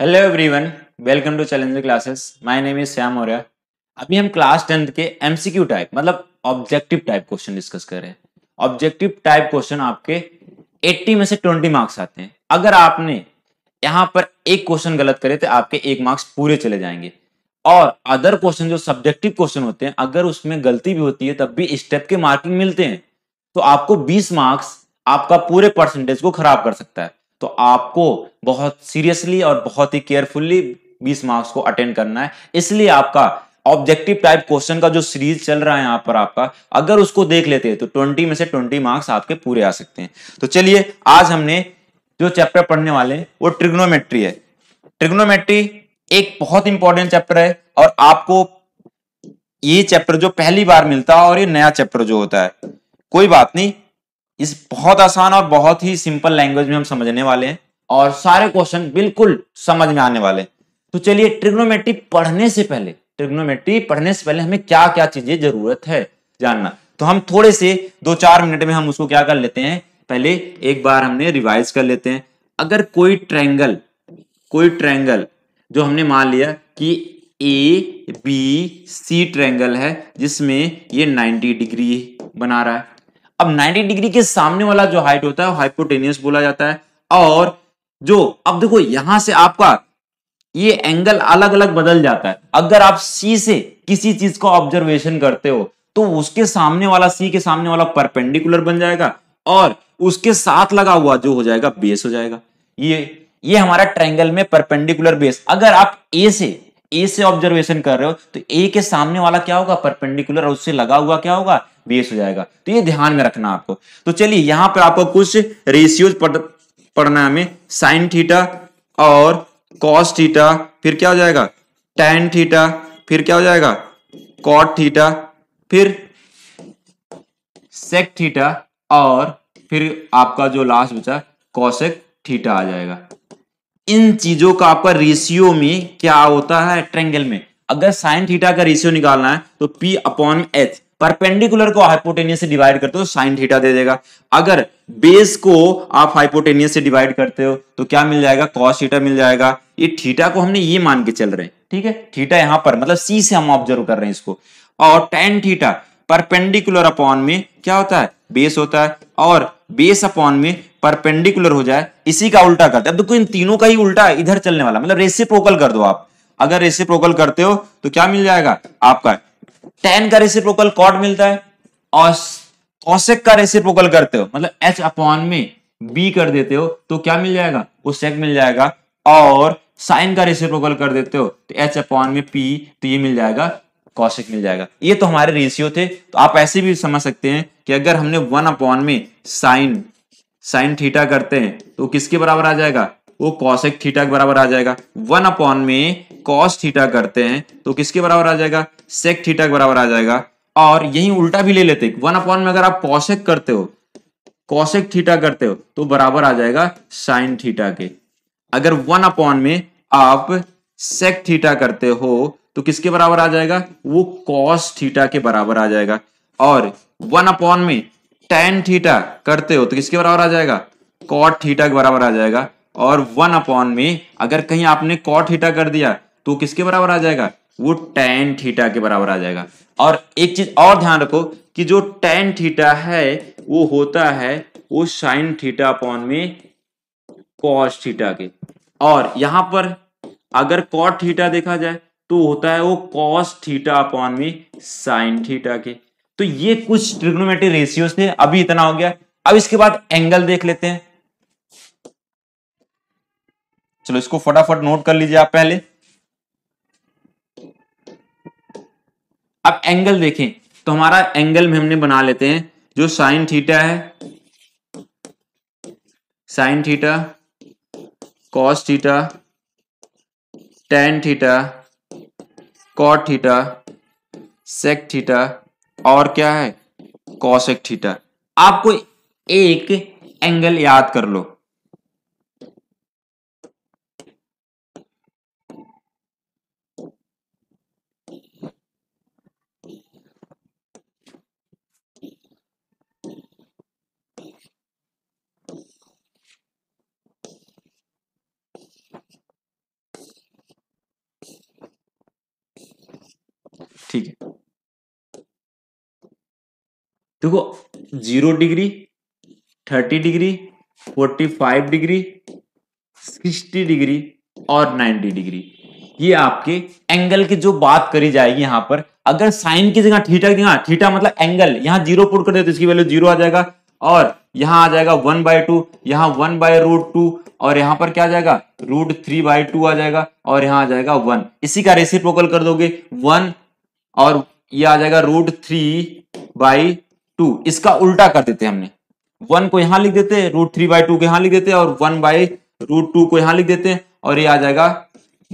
Hello everyone welcome to challenge classes my name is Shyam Maurya अभी हम class tenth के MCQ type मतलब objective type question discuss कर रहे हैं ऑब्जेक्टिव टाइप क्वेश्चन आपके 80 में से 20 मार्क्स आते हैं अगर आपने यहाँ पर एक क्वेश्चन गलत करे तो आपके एक मार्क्स पूरे चले जाएंगे और अदर क्वेश्चन जो सब्जेक्टिव क्वेश्चन होते हैं अगर उसमें गलती भी होती है तब भी स्टेप के मार्किंग मिलते हैं तो आपको बीस मार्क्स आपका पूरे परसेंटेज को खराब कर सकता है तो आपको बहुत सीरियसली और बहुत ही केयरफुल्ली 20 मार्क्स को अटेंड करना है इसलिए आपका ऑब्जेक्टिव टाइप क्वेश्चन का जो सीरीज चल रहा है यहां पर आपका अगर उसको देख लेते हैं तो ट्वेंटी में से ट्वेंटी मार्क्स आपके पूरे आ सकते हैं तो चलिए आज हमने जो चैप्टर पढ़ने वाले हैं वो ट्रिग्नोमेट्री है ट्रिग्नोमेट्री एक बहुत इंपॉर्टेंट चैप्टर है और आपको ये चैप्टर जो पहली बार मिलता है और ये नया चैप्टर जो होता है कोई बात नहीं इस बहुत आसान और बहुत ही सिंपल लैंग्वेज में हम समझने वाले हैं और सारे क्वेश्चन बिल्कुल समझ में आने वाले तो चलिए ट्रिग्नोमेट्री पढ़ने से पहले ट्रिग्नोमेट्री पढ़ने से पहले हमें क्या क्या चीजें जरूरत है जानना तो हम थोड़े से दो चार मिनट में हम उसको क्या कर लेते हैं पहले एक बार हमने रिवाइज कर लेते हैं अगर कोई ट्रैंगल कोई ट्रैंगल जो हमने मान लिया कि ए बी सी ट्रैंगल है जिसमें ये 90 डिग्री बना रहा है अब 90 डिग्री के सामने वाला जो हाइट होता है हाइपोटेनियस बोला जाता है और जो अब देखो यहां से आपका ये एंगल अलग अलग बदल जाता है अगर आप सी से किसी चीज को ऑब्जर्वेशन करते हो तो उसके सामने वाला सी के सामने वाला परपेंडिकुलर बन जाएगा और उसके साथ लगा हुआ जो हो जाएगा बेस हो जाएगा ये ये हमारा ट्रायंगल में परपेंडिकुलर बेस अगर आप ए से ए से ऑब्जर्वेशन कर रहे हो तो ए के सामने वाला क्या होगा परपेंडिकुलर और उससे लगा हुआ क्या होगा बेस हो जाएगा तो ये ध्यान में रखना आपको तो चलिए यहां पर आपको कुछ रेशियोज पढ़ पढ़ना हमें साइन थीटा और कॉस थीटा फिर क्या हो जाएगा टेन थीटा फिर क्या हो जाएगा कॉट थीटा फिर सेक थीटा और फिर आपका जो लास्ट बचा कॉसेक थीटा आ जाएगा इन चीजों का आपका रेशियो में क्या होता है ट्रेंगल में अगर साइन थीटा का रेशियो निकालना है तो पी अपॉन एच परपेंडिकुलर को हाइपोटेनियस से डिवाइड करते हो साइन थीटा दे देगा अगर बेस को आप हाइपोटेनियस से डिवाइड करते हो तो क्या मिल जाएगा कॉस थीटा मिल जाएगा ये थीटा को हमने ये मान के चल रहे हैं ठीक है थीटा यहां पर मतलब सी से हम ऑब्जर्व कर रहे हैं इसको और टेन थीटा परपेंडिकुलर अपॉन में क्या होता है बेस होता है और बेस अपॉन में परपेंडिकुलर हो जाए इसी का उल्टा करते हैं अब देखो इन तीनों का ही उल्टा इधर चलने वाला मतलब रेसिप्रोकल कर दो आप अगर रेसिप्रोकल करते हो तो क्या मिल जाएगा आपका टेन का रेसिप्रोकल कॉट मिलता है और कॉसेक का रेसिप्रोकल करते हो मतलब एच अपॉन में बी कर देते हो तो क्या मिल जाएगा वो सेक मिल जाएगा और साइन का रेसिप्रोकल कर देते हो तो एच अपॉन में पी तो ये मिल जाएगा कॉशिक मिल जाएगा ये तो हमारे रेशियो थे तो आप ऐसे भी समझ सकते हैं कि अगर हमने वन अपॉन में साइन साइन थीटा करते हैं तो किसके बराबर आ जाएगा वो कॉशिक थीटा के बराबर आ जाएगा वन अपॉन में कॉस थीटा करते हैं तो किसके बराबर आ जाएगा सेक थीटा के बराबर आ जाएगा और यही उल्टा भी ले लेते वन अपॉन में अगर आप कौशेक करते हो कौशेक थीटा करते हो तो बराबर आ जाएगा साइन थीटा के अगर वन अपॉन में आप सेक थीटा करते हो तो किसके बराबर आ जाएगा वो कॉस थीटा के बराबर आ जाएगा और वन अपॉन में टेन थीटा करते हो तो किसके बराबर आ जाएगा कॉट थीटा के बराबर आ जाएगा और वन अपॉन में अगर कहीं आपने कॉट थीटा कर दिया तो किसके बराबर आ जाएगा वो टेन थीटा के बराबर आ जाएगा और एक चीज और ध्यान रखो कि जो टेन थीटा है वो होता है वो साइन थीटा अपॉन में कॉस थीटा के और यहां पर अगर कॉट थीटा देखा जाए तो होता है वो कॉस थीटा अपॉन में साइन थीटा के तो ये कुछ ट्रिग्नोमेट्री रेशियो थे अभी इतना हो गया अब इसके बाद एंगल देख लेते हैं चलो इसको फटाफट नोट कर लीजिए आप पहले अब एंगल देखें तो हमारा एंगल में हमने बना लेते हैं जो साइन थीटा है sine theta cos theta tan theta cot theta sec theta और क्या है कॉसेक थीटा आपको एक एंगल याद कर लो ठीक है देखो zero degree thirty degree forty five degree sixty degree और नाइन्टी डिग्री ये आपके एंगल की जो बात करी जाएगी यहां पर अगर साइन की जगह थीटा की जगह थीटा मतलब एंगल यहां जीरो पुट कर दे तो इसकी वैल्यू जीरो आ जाएगा और यहां आ जाएगा वन बाय टू यहां वन बाय रूट टू और यहां पर क्या आ जाएगा रूट थ्री बाय टू आ जाएगा और यहां आ जाएगा वन इसी का रेसिप्रोकल कर दोगे वन और ये आ जाएगा रूट थ्री बाई टू इसका उल्टा कर देते हमने वन को यहां लिख देते हैं रूट थ्री बाई टू को यहां लिख देते और वन बाई रूट टू को यहां लिख देते और ये आ जाएगा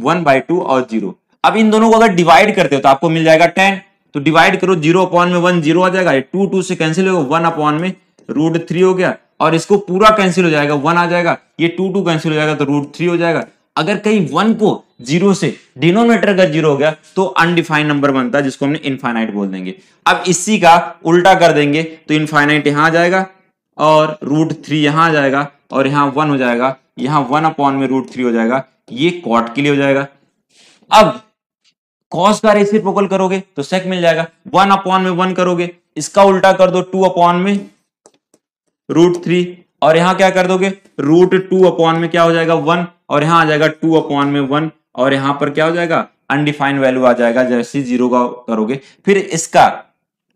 वन बाई टू और जीरो अब इन दोनों को अगर डिवाइड करते हो तो आपको मिल जाएगा टेन तो डिवाइड करो जीरो अपॉन में वन जीरो आ जाएगा टू टू से कैंसिल होगा वन अपॉन में रूट थ्री हो गया और इसको पूरा कैंसिल हो जाएगा वन आ जाएगा ये टू टू कैंसिल हो जाएगा तो रूट थ्री हो जाएगा अगर कहीं वन को जीरो से डिनोमीटर का जीरो हो गया तो अनडिफाइंड नंबर बनता है जिसको हमने इनफाइनाइट बोल देंगे अब इसी का उल्टा कर देंगे तो इनफाइनाइट यहां आ जाएगा और रूट थ्री यहां आ जाएगा और यहां वन हो जाएगा यहां वन अपॉन में रूट थ्री हो जाएगा ये कॉट के लिए हो जाएगा अब कॉस का रेसी वोकल करोगे तो सेक मिल जाएगा वन अपॉन में वन करोगे इसका उल्टा कर दो टू अपॉन में रूट थ्री और यहां क्या कर दोगे रूट टू अपॉन में क्या हो जाएगा वन और यहां आ जाएगा टू अपॉन में वन और यहां पर क्या हो जाएगा अनडिफाइंड वैल्यू आ जाएगा जैसे जीरो का करोगे फिर इसका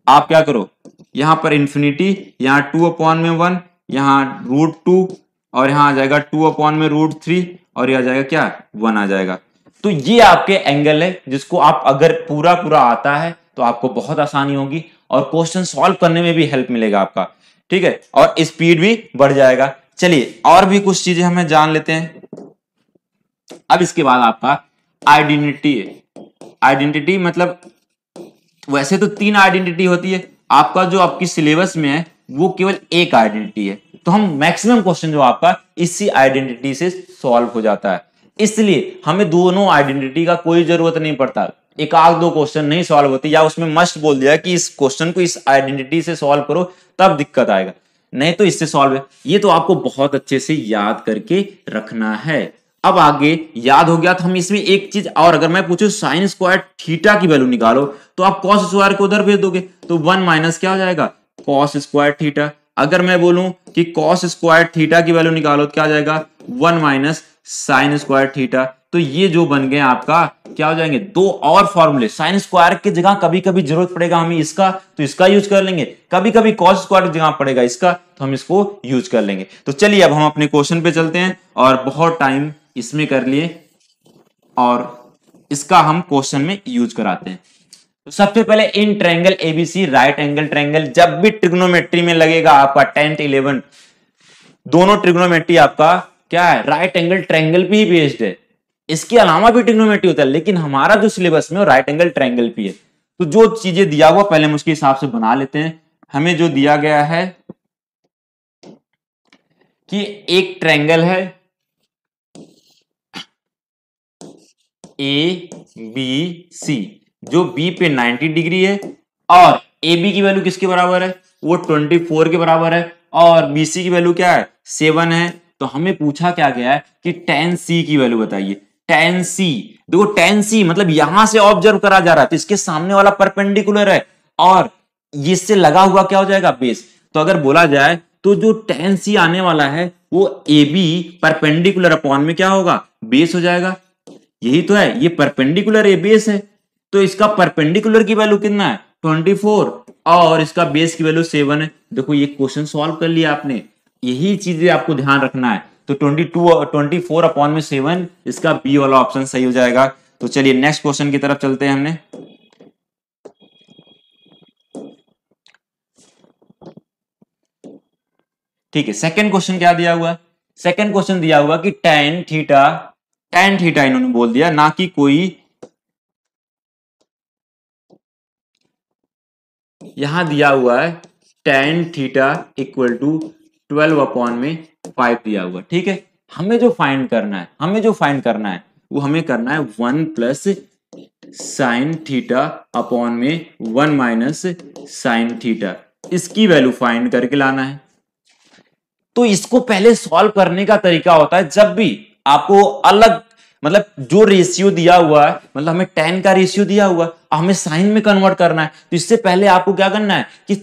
आप क्या करो यहां पर इंफिनिटी यहां टू अपॉन में वन यहां रूट टू और यहां आ जाएगा टू अपॉन में रूट थ्री और यह आ जाएगा क्या वन आ जाएगा तो ये आपके एंगल है जिसको आप अगर पूरा पूरा आता है तो आपको बहुत आसानी होगी और क्वेश्चन सॉल्व करने में भी हेल्प मिलेगा आपका ठीक है और स्पीड भी बढ़ जाएगा चलिए और भी कुछ चीजें हमें जान लेते हैं अब इसके बाद आपका आइडेंटिटी है आइडेंटिटी मतलब वैसे तो तीन आइडेंटिटी होती है आपका जो आपकी सिलेबस में है वो केवल एक आइडेंटिटी है तो हम मैक्सिमम क्वेश्चन जो आपका इसी आइडेंटिटी से सॉल्व हो जाता है इसलिए हमें दोनों आइडेंटिटी का कोई जरूरत नहीं पड़ता एक आध दो क्वेश्चन नहीं सॉल्व होती या उसमें मस्ट बोल दिया कि इस क्वेश्चन को इस आइडेंटिटी से सॉल्व करो तब दिक्कत आएगा नहीं तो इससे सॉल्व है ये तो आपको बहुत अच्छे से याद करके रखना है अब आगे याद हो गया तो हम इसमें एक चीज और अगर मैं पूछू साइन स्क्वायर थीटा की वैल्यू निकालो तो आप कॉस स्क्वायर को उधर भेज दोगे तो वन माइनस क्या हो जाएगा कॉस स्क्वायर थीटा अगर मैं बोलूं कि कॉस स्क्वायर थीटा की वैल्यू निकालो तो क्या जाएगा one minus sine square theta तो ये जो बन गए आपका क्या हो जाएंगे दो और फॉर्मूले साइन स्क्वायर की जगह कभी कभी जरूरत पड़ेगा हमें इसका तो इसका यूज कर लेंगे कभी कभी कॉस स्क्वायर की जगह पड़ेगा इसका तो हम इसको यूज कर लेंगे तो चलिए अब हम अपने क्वेश्चन पे चलते हैं और बहुत टाइम इसमें कर लिए और इसका हम क्वेश्चन में यूज कराते हैं तो सबसे पहले in triangle ABC right angle triangle जब भी ट्रिग्नोमेट्री में लगेगा आपका टेंथ इलेवन दोनों ट्रिग्नोमेट्री आपका क्या है राइट एंगल ट्रैंगल पे ही बेस्ड है इसके अलावा भी ट्रिग्नोमेट्री होता है लेकिन हमारा जो सिलेबस में वो राइट एंगल ट्रायंगल पे है तो जो चीजें दिया हुआ पहले हम उसके हिसाब से बना लेते हैं हमें जो दिया गया है कि एक ट्रैंगल है ए बी सी जो बी पे 90 डिग्री है और ए बी की वैल्यू किसके बराबर है वो 24 के बराबर है और बी सी की वैल्यू क्या है सेवन है तो हमें पूछा क्या गया है कि टेन सी की वैल्यू बताइए टेन सी देखो टेन सी मतलब यहां से ऑब्जर्व करा जा रहा है तो इसके सामने वाला परपेंडिकुलर है और इससे लगा हुआ क्या हो जाएगा बेस तो अगर बोला जाए तो जो टेन सी आने वाला है वो ए बी परपेंडिकुलर अपॉन में क्या होगा बेस हो जाएगा यही तो है ये परपेंडिकुलर एबीएस है तो इसका परपेंडिकुलर की वैल्यू कितना है ट्वेंटी फोर और इसका बेस की वैल्यू सेवन है देखो ये क्वेश्चन सॉल्व कर लिया आपने यही चीजें आपको ध्यान रखना है तो twenty two twenty four upon में सेवन इसका बी वाला ऑप्शन सही हो जाएगा तो चलिए नेक्स्ट क्वेश्चन की तरफ चलते हैं हमने ठीक है सेकंड क्वेश्चन क्या दिया हुआ सेकंड क्वेश्चन दिया हुआ कि टेन थीटा टेन थीटा इन्होंने बोल दिया ना कि कोई यहां दिया हुआ है tan theta equal to twelve upon में फाइव दिया हुआ ठीक है हमें जो फाइंड करना है हमें जो फाइंड करना है वो हमें करना है one plus sine theta upon में वन माइनस साइन थीटा इसकी वैल्यू फाइंड करके लाना है तो इसको पहले सॉल्व करने का तरीका होता है जब भी आपको अलग मतलब जो रेशियो दिया हुआ है मतलब हमें टेन का रेशियो दिया हुआ है हमें साइन में कन्वर्ट करना है तो इससे पहले आपको क्या करना है कि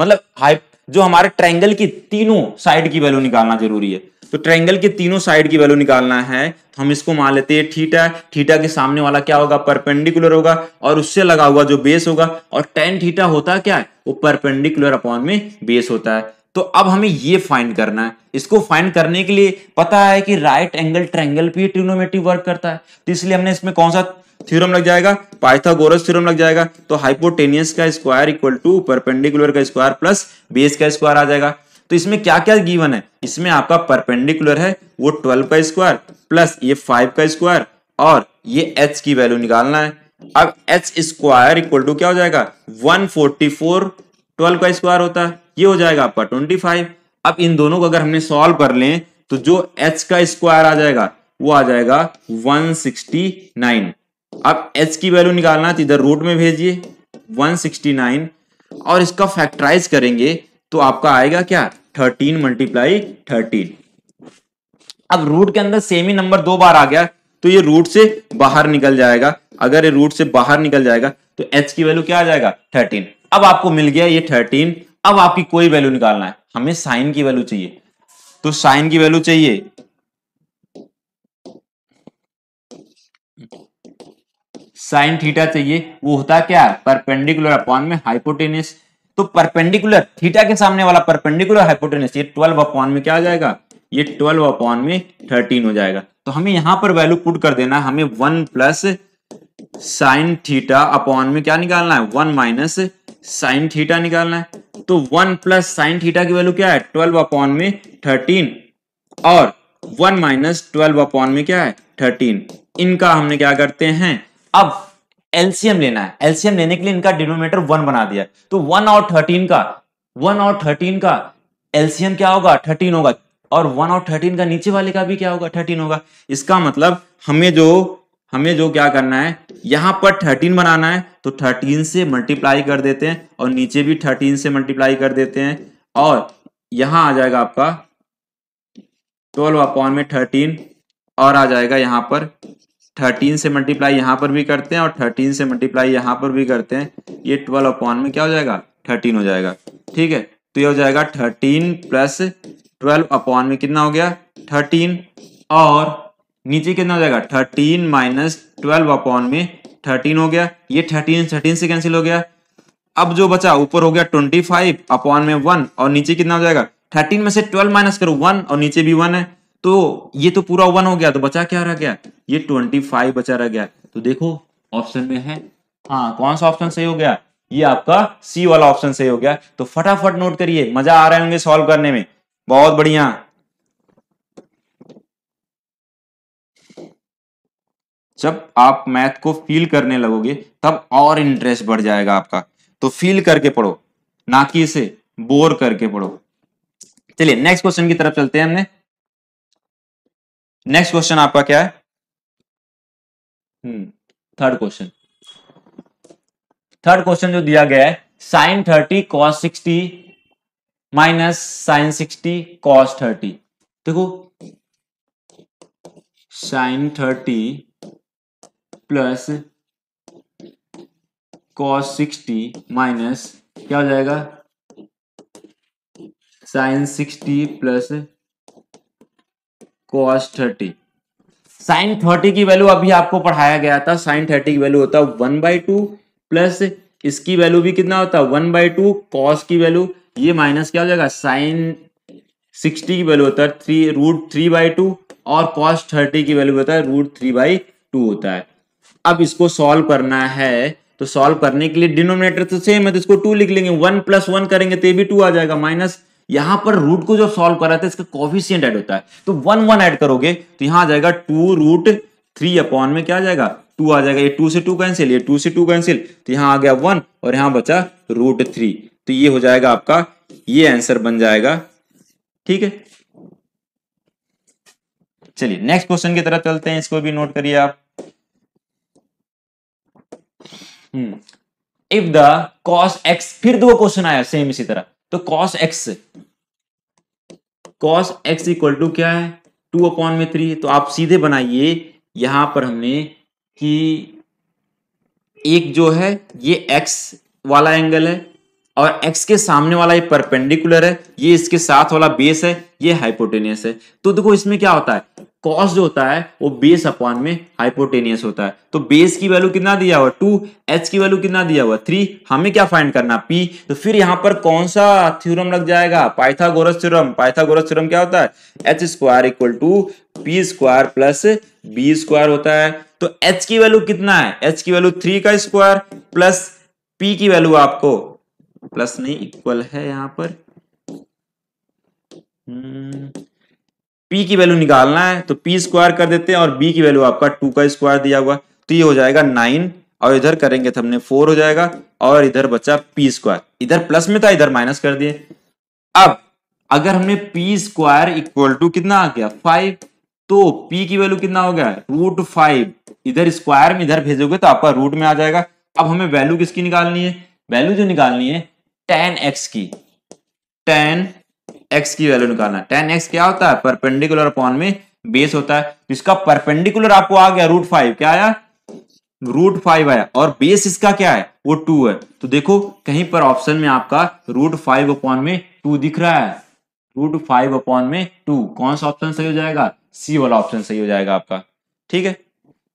मतलब हाइप जो हमारे ट्रायंगल की तीनों साइड की वैल्यू निकालना जरूरी है तो ट्रायंगल के तीनों साइड की वैल्यू निकालना है तो हम इसको मान लेते हैं थीटा थीटा के सामने वाला क्या होगा परपेंडिकुलर होगा और उससे लगा हुआ जो बेस होगा और टेन थीटा होता क्या है वो परपेंडिकुलर अपॉन में बेस होता है तो अब हमें ये फाइंड करना है इसको फाइंड करने के लिए पता है कि राइट एंगल ट्रेंगल पे ट्रिग्नोमेट्री वर्क करता है तो इसलिए हमने इसमें कौन सा थ्योरम लग जाएगा पाइथागोरस थ्योरम लग जाएगा तो हाइपोटेनियस का स्क्वायर इक्वल टू परपेंडिकुलर का स्क्वायर प्लस बेस का स्क्वायर आ जाएगा तो इसमें क्या क्या गिवन है इसमें आपका परपेंडिकुलर है वो ट्वेल्व का स्क्वायर प्लस ये फाइव का स्क्वायर और ये एच की वैल्यू निकालना है अब एच स्क्वायर इक्वल टू क्या हो जाएगा वन फोर्टी फोर ट्वेल्व का स्क्वायर होता है ये हो जाएगा आपका ट्वेंटी फाइव अब इन दोनों को अगर हमने सॉल्व कर लें तो जो एच का स्क्वायर आ जाएगा वो आ जाएगा 169 अब एच की वैल्यू निकालना तो इधर रूट में भेजिए 169 और इसका फैक्टराइज करेंगे तो आपका आएगा क्या 13 मल्टीप्लाई थर्टीन अब रूट के अंदर सेम ही नंबर दो बार आ गया तो ये रूट से बाहर निकल जाएगा अगर ये रूट से बाहर निकल जाएगा तो h की वैल्यू क्या आ जाएगा 13 अब आपको मिल गया ये 13 अब आपकी कोई वैल्यू निकालना है हमें साइन की वैल्यू चाहिए तो साइन की वैल्यू चाहिए साइन थीटा चाहिए वो होता क्या परपेंडिकुलर अपॉन में हाइपोटेनिस तो परपेंडिकुलर थीटा के सामने वाला परपेंडिकुलर हाइपोटेनिस ये ट्वेल्व अपॉन में क्या आ जाएगा ये ट्वेल्व अपॉन में थर्टीन हो जाएगा तो हमें यहां पर वैल्यू पुट कर देना हमें one plus sine theta upon में क्या निकालना है वन माइनस साइन थीटा निकालना है तो वन प्लस साइन थीटा की वैल्यू क्या है ट्वेल्व अपॉन में थर्टीन और वन माइनस ट्वेल्व अपॉन में क्या है थर्टीन इनका हमने क्या करते हैं अब एलसीएम लेना है एलसीएम लेने के लिए इनका डिनोमीटर वन बना दिया तो वन और थर्टीन का वन और थर्टीन का एलसीएम क्या होगा थर्टीन होगा और वन और थर्टीन का नीचे वाले का भी क्या होगा थर्टीन होगा इसका मतलब हमें जो हमें जो क्या करना है यहां पर थर्टीन बनाना है तो थर्टीन से मल्टीप्लाई कर देते हैं और नीचे भी थर्टीन से मल्टीप्लाई कर देते हैं और यहां आ जाएगा आपका ट्वेल्व अपॉन में थर्टीन और आ जाएगा यहां पर थर्टीन से मल्टीप्लाई यहां पर भी करते हैं और थर्टीन से मल्टीप्लाई यहां पर भी करते हैं ये ट्वेल्व अपॉन में क्या हो जाएगा थर्टीन हो जाएगा ठीक है तो ये हो जाएगा थर्टीन प्लस ट्वेल्व अपॉन में कितना हो गया थर्टीन और नीचे कितना हो जाएगा थर्टीन माइनस ट्वेल्व अपॉन में थर्टीन हो गया ये थर्टीन थर्टीन से कैंसिल हो गया अब जो बचा ऊपर हो गया ट्वेंटी फाइव अपॉन में वन और नीचे कितना हो जाएगा थर्टीन में से ट्वेल्व माइनस करो वन और नीचे भी वन है तो ये तो पूरा वन हो गया तो बचा क्या रह गया ये ट्वेंटी फाइव बचा रह गया तो देखो ऑप्शन में है हाँ कौन सा ऑप्शन सही हो गया ये आपका सी वाला ऑप्शन सही हो गया तो फटाफट नोट करिए मजा आ रहे होंगे सॉल्व करने में बहुत बढ़िया जब आप मैथ को फील करने लगोगे तब और इंटरेस्ट बढ़ जाएगा आपका तो फील करके पढ़ो ना कि इसे बोर करके पढ़ो चलिए नेक्स्ट क्वेश्चन की तरफ चलते हैं हमने नेक्स्ट क्वेश्चन आपका क्या है थर्ड क्वेश्चन थर्ड क्वेश्चन जो दिया गया है sine thirty cos sixty minus sine sixty cos thirty देखो sine thirty plus cos sixty minus क्या हो जाएगा sine sixty plus cos thirty sine thirty की वैल्यू अभी आपको पढ़ाया गया था साइन थर्टी की वैल्यू होता है वन बाई टू प्लस इसकी वैल्यू भी कितना होता है वन बाई टू कॉस की वैल्यू ये माइनस क्या हो जाएगा साइन सिक्सटी की वैल्यू होता है three root three by two और कॉस थर्टी की वैल्यू होता है रूट थ्री बाई टू होता है अब इसको सॉल्व करना है तो सॉल्व करने के लिए डिनोमिनेटर तो सेम है तो इसको टू लिख लेंगे वन प्लस वन करेंगे तो भी टू आ जाएगा माइनस यहां पर रूट को जो सॉल्व करा था इसका कॉफिशियंट ऐड होता है तो वन वन ऐड करोगे तो यहां आ जाएगा टू रूट थ्री अपॉन में क्या आ जाएगा टू आ जाएगा ये टू से टू कैंसिल ये टू से टू कैंसिल तो यहां आ गया वन और यहां बचा रूट थ्री तो ये हो जाएगा आपका ये आंसर बन जाएगा ठीक है चलिए नेक्स्ट क्वेश्चन की तरह चलते हैं इसको भी नोट करिए आप इफ द कॉस एक्स फिर दो तो क्वेश्चन आया सेम इसी तरह तो cos x cos x equal to क्या है टू अपॉन में थ्री तो आप सीधे बनाइए यहां पर हमने कि एक जो है ये एक्स वाला एंगल है और एक्स के सामने वाला ये परपेंडिकुलर है ये इसके साथ वाला बेस है ये हाइपोटेनियस है तो देखो इसमें क्या होता है कॉस जो होता है वो बेस अपॉन में हाइपोटेनियस होता है तो बेस की वैल्यू कितना दिया हुआ टू एच की वैल्यू कितना दिया हुआ थ्री हमें क्या फाइंड करना पी तो फिर यहाँ पर कौन सा थ्योरम लग जाएगा पाइथागोरस थ्योरम पाइथागोरस थ्योरम क्या होता है H square equal to P square plus B square होता है तो एच की वैल्यू कितना है एच की वैल्यू थ्री का स्क्वायर प्लस पी की वैल्यू आपको प्लस नहीं इक्वल है यहाँ पर hmm। पी की वैल्यू निकालना है तो पी स्क्वायर कर देते हैं और बी की वैल्यू आपका टू का स्क्वायर दिया हुआ तो ये हो जाएगा नाइन और इधर करेंगे तो हमने फोर हो जाएगा और इधर बचा पी स्क्वायर इधर प्लस में था इधर माइनस कर दिए अब अगर हमने पी स्क्वायर इक्वल टू कितना आ गया फाइव तो पी की वैल्यू कितना हो गया रूट फाइव इधर स्क्वायर में इधर भेजोगे तो आपका रूट में आ जाएगा अब हमें वैल्यू किसकी निकालनी है वैल्यू जो निकालनी है टेन एक्स की टेन एक्स की वैल्यू निकालना टेन एक्स क्या होता है परपेंडिकुलर अपॉन में बेस होता है तो इसका परपेंडिकुलर आपको आ गया रूट फाइव क्या आया रूट फाइव आया और बेस इसका क्या है वो टू है तो देखो कहीं पर ऑप्शन में आपका रूट फाइव अपॉन में टू दिख रहा है रूट फाइव अपॉन में टू कौन सा ऑप्शन सही हो जाएगा सी वाला ऑप्शन सही हो जाएगा आपका ठीक है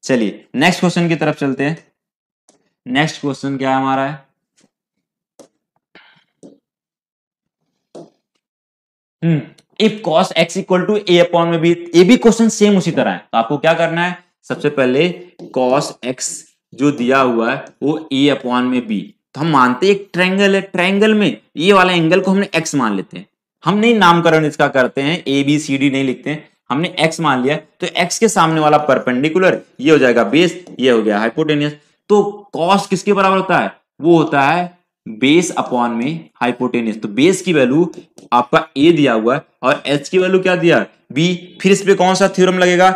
चलिए नेक्स्ट क्वेश्चन की तरफ चलते हैं नेक्स्ट क्वेश्चन क्या है हमारा है if cos x equal to A upon में भी ये भी क्वेश्चन सेम उसी तरह है तो आपको क्या करना है सबसे पहले कॉस एक्स जो दिया हुआ है वो ए अपॉन में बी तो हम मानते हैं एक ट्रायंगल है ट्रायंगल में ये वाला एंगल को हमने एक्स मान लेते हैं हम नहीं नामकरण इसका करते हैं ए बी सी डी नहीं लिखते हैं हमने एक्स मान लिया तो एक्स के सामने वाला परपेंडिकुलर ये हो जाएगा बेस ये हो गया हाइपोटेनियस तो कॉस किसके बराबर होता है वो होता है बेस अपॉन में हाइपोटेनियस तो बेस की वैल्यू आपका ए दिया हुआ है और एच की वैल्यू क्या दिया बी फिर इस पर कौन सा थ्योरम लगेगा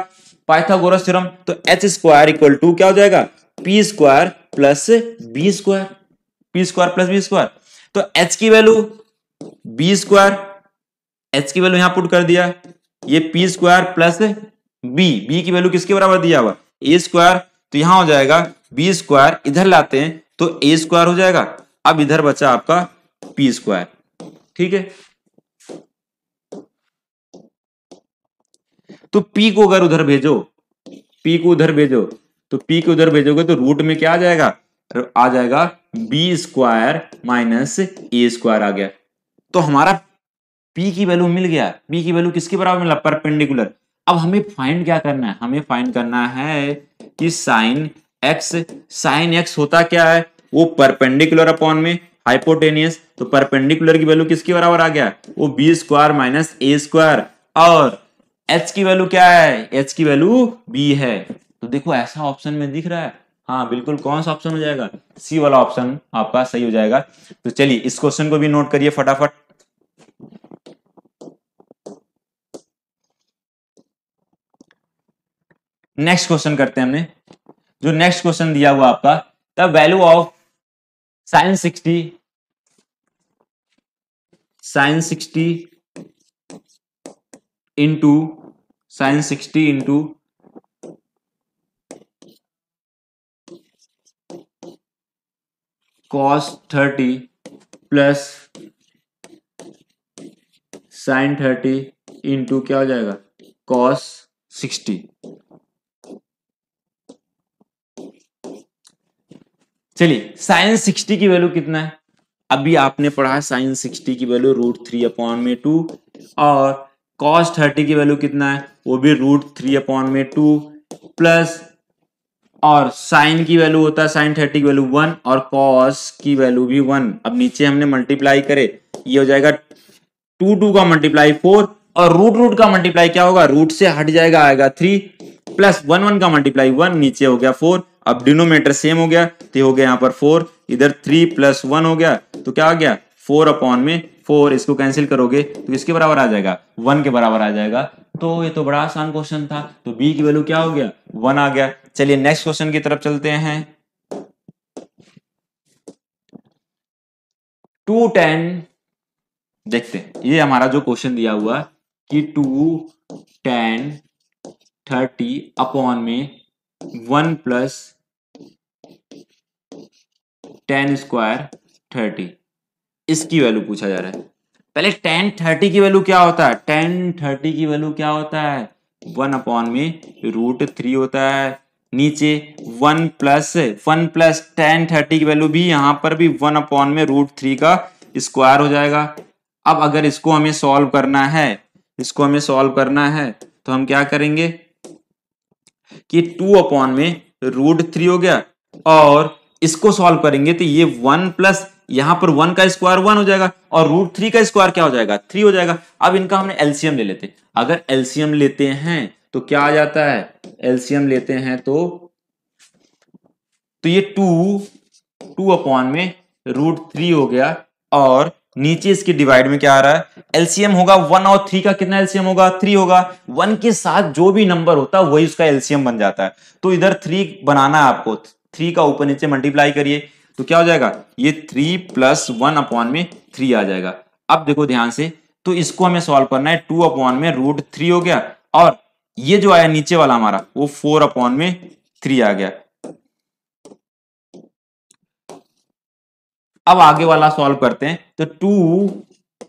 पाइथागोरस थ्योरम तो एच स्क्वायर इक्वल टू क्या हो जाएगा P square plus B square P square plus B square तो एच की वैल्यू बी स्क्वायर एच की वैल्यू यहां पुट कर दिया ये P square plus B B की वैल्यू किसके बराबर दिया हुआ ए स्क्वायर तो यहां हो जाएगा बी स्क्वायर इधर लाते हैं तो ए स्क्वायर हो जाएगा अब इधर बचा आपका पी स्क्वायर ठीक है तो पी को अगर उधर भेजो पी को उधर भेजो तो पी को उधर भेजोगे तो रूट में क्या आ जाएगा आ जाएगा B square minus A square आ गया तो हमारा पी की वैल्यू मिल गया पी की वैल्यू किसके बराबर मिला परपेंडिकुलर अब हमें फाइंड क्या करना है हमें फाइंड करना है कि साइन एक्स साइन एक्स होता क्या है वो परपेंडिकुलर अपॉन में हाइपोटेनियस तो परपेंडिकुलर की वैल्यू किसके बराबर आ गया वो B square minus A square और एच की वैल्यू क्या है एच की वैल्यू बी है तो देखो ऐसा ऑप्शन में दिख रहा है हाँ बिल्कुल कौन सा ऑप्शन हो जाएगा सी वाला ऑप्शन आपका सही हो जाएगा तो चलिए इस क्वेश्चन को भी नोट करिए फटाफट नेक्स्ट क्वेश्चन करते हैं हमने जो नेक्स्ट क्वेश्चन दिया हुआ आपका the value of sine sixty sine sixty into sine sixty into cos thirty plus sine thirty into क्या हो जाएगा कॉस सिक्सटी चलिए साइन सिक्सटी की वैल्यू कितना है अभी आपने पढ़ा साइन सिक्सटी की वैल्यू रूट थ्री अपॉन में टू और कॉस थर्टी की वैल्यू कितना है वो भी रूट थ्री अपॉन में टू प्लस और साइन की वैल्यू होता है साइन थर्टी की वैल्यू वन और कॉस की वैल्यू भी वन अब नीचे हमने मल्टीप्लाई करे ये हो जाएगा टू टू का मल्टीप्लाई फोर और रूट रूट का मल्टीप्लाई क्या होगा रूट से हट जाएगा आएगा थ्री प्लस वन वन का मल्टीप्लाई वन नीचे हो गया फोर अब डिनोमीटर सेम हो गया तो हो गया यहाँ पर फोर इधर थ्री प्लस वन हो गया तो क्या आ गया फोर अपॉन में फोर इसको कैंसिल करोगे तो इसके बराबर आ जाएगा वन के बराबर आ जाएगा तो ये तो बड़ा आसान क्वेश्चन था तो बी की वैल्यू क्या हो गया वन आ गया चलिए नेक्स्ट क्वेश्चन की तरफ चलते हैं टू टेन देखते हैं ये हमारा जो क्वेश्चन दिया हुआ कि टू टेन थर्टी अपॉन में one plus tan square thirty इसकी वैल्यू पूछा जा रहा है पहले टेन थर्टी की वैल्यू क्या होता है टेन थर्टी की वैल्यू क्या होता है वन अपॉन में रूट थ्री होता है नीचे one plus one plus tan thirty की वैल्यू भी यहां पर भी वन अपॉन में रूट थ्री का स्क्वायर हो जाएगा अब अगर इसको हमें सॉल्व करना है इसको हमें सॉल्व करना है तो हम क्या करेंगे कि टू अपॉन में रूट थ्री हो गया और इसको सॉल्व करेंगे तो ये वन प्लस यहां पर वन का स्क्वायर वन हो जाएगा और रूट थ्री का स्क्वायर क्या हो जाएगा थ्री हो जाएगा अब इनका हमने एल्सियम ले लेते अगर एल्सियम लेते हैं तो क्या आ जाता है एल्सियम लेते हैं तो तो ये टू टू अपॉन में रूट थ्री हो गया और नीचे इसके डिवाइड में क्या आ रहा है एलसीएम होगा वन और थ्री का कितना एलसीएम होगा थ्री होगा वन के साथ जो भी नंबर होता है वही उसका एलसीएम बन जाता है तो इधर थ्री बनाना है आपको थ्री का ऊपर नीचे मल्टीप्लाई करिए तो क्या हो जाएगा ये थ्री प्लस वन अपॉन में थ्री आ जाएगा अब देखो ध्यान से तो इसको हमें सॉल्व करना है टू अपॉन में रूट थ्री हो गया और ये जो आया नीचे वाला हमारा वो फोर अपॉन में थ्री आ गया अब आगे वाला सॉल्व करते हैं तो टू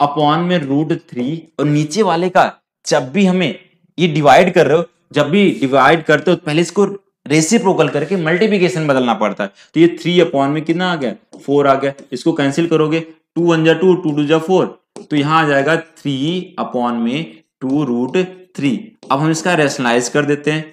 अपॉन में रूट थ्री और नीचे वाले का जब भी हमें ये डिवाइड कर रहे हो जब भी डिवाइड करते हो पहले इसको रेसिप्रोकल करके मल्टीप्लिकेशन बदलना पड़ता है तो ये थ्री अपॉन में कितना आ गया फोर आ गया इसको कैंसिल करोगे टू वन जा टू टू टू जा फोर तो यहां आ जाएगा थ्री अपॉन में टू रूट थ्री अब हम इसका रेशनलाइज कर देते हैं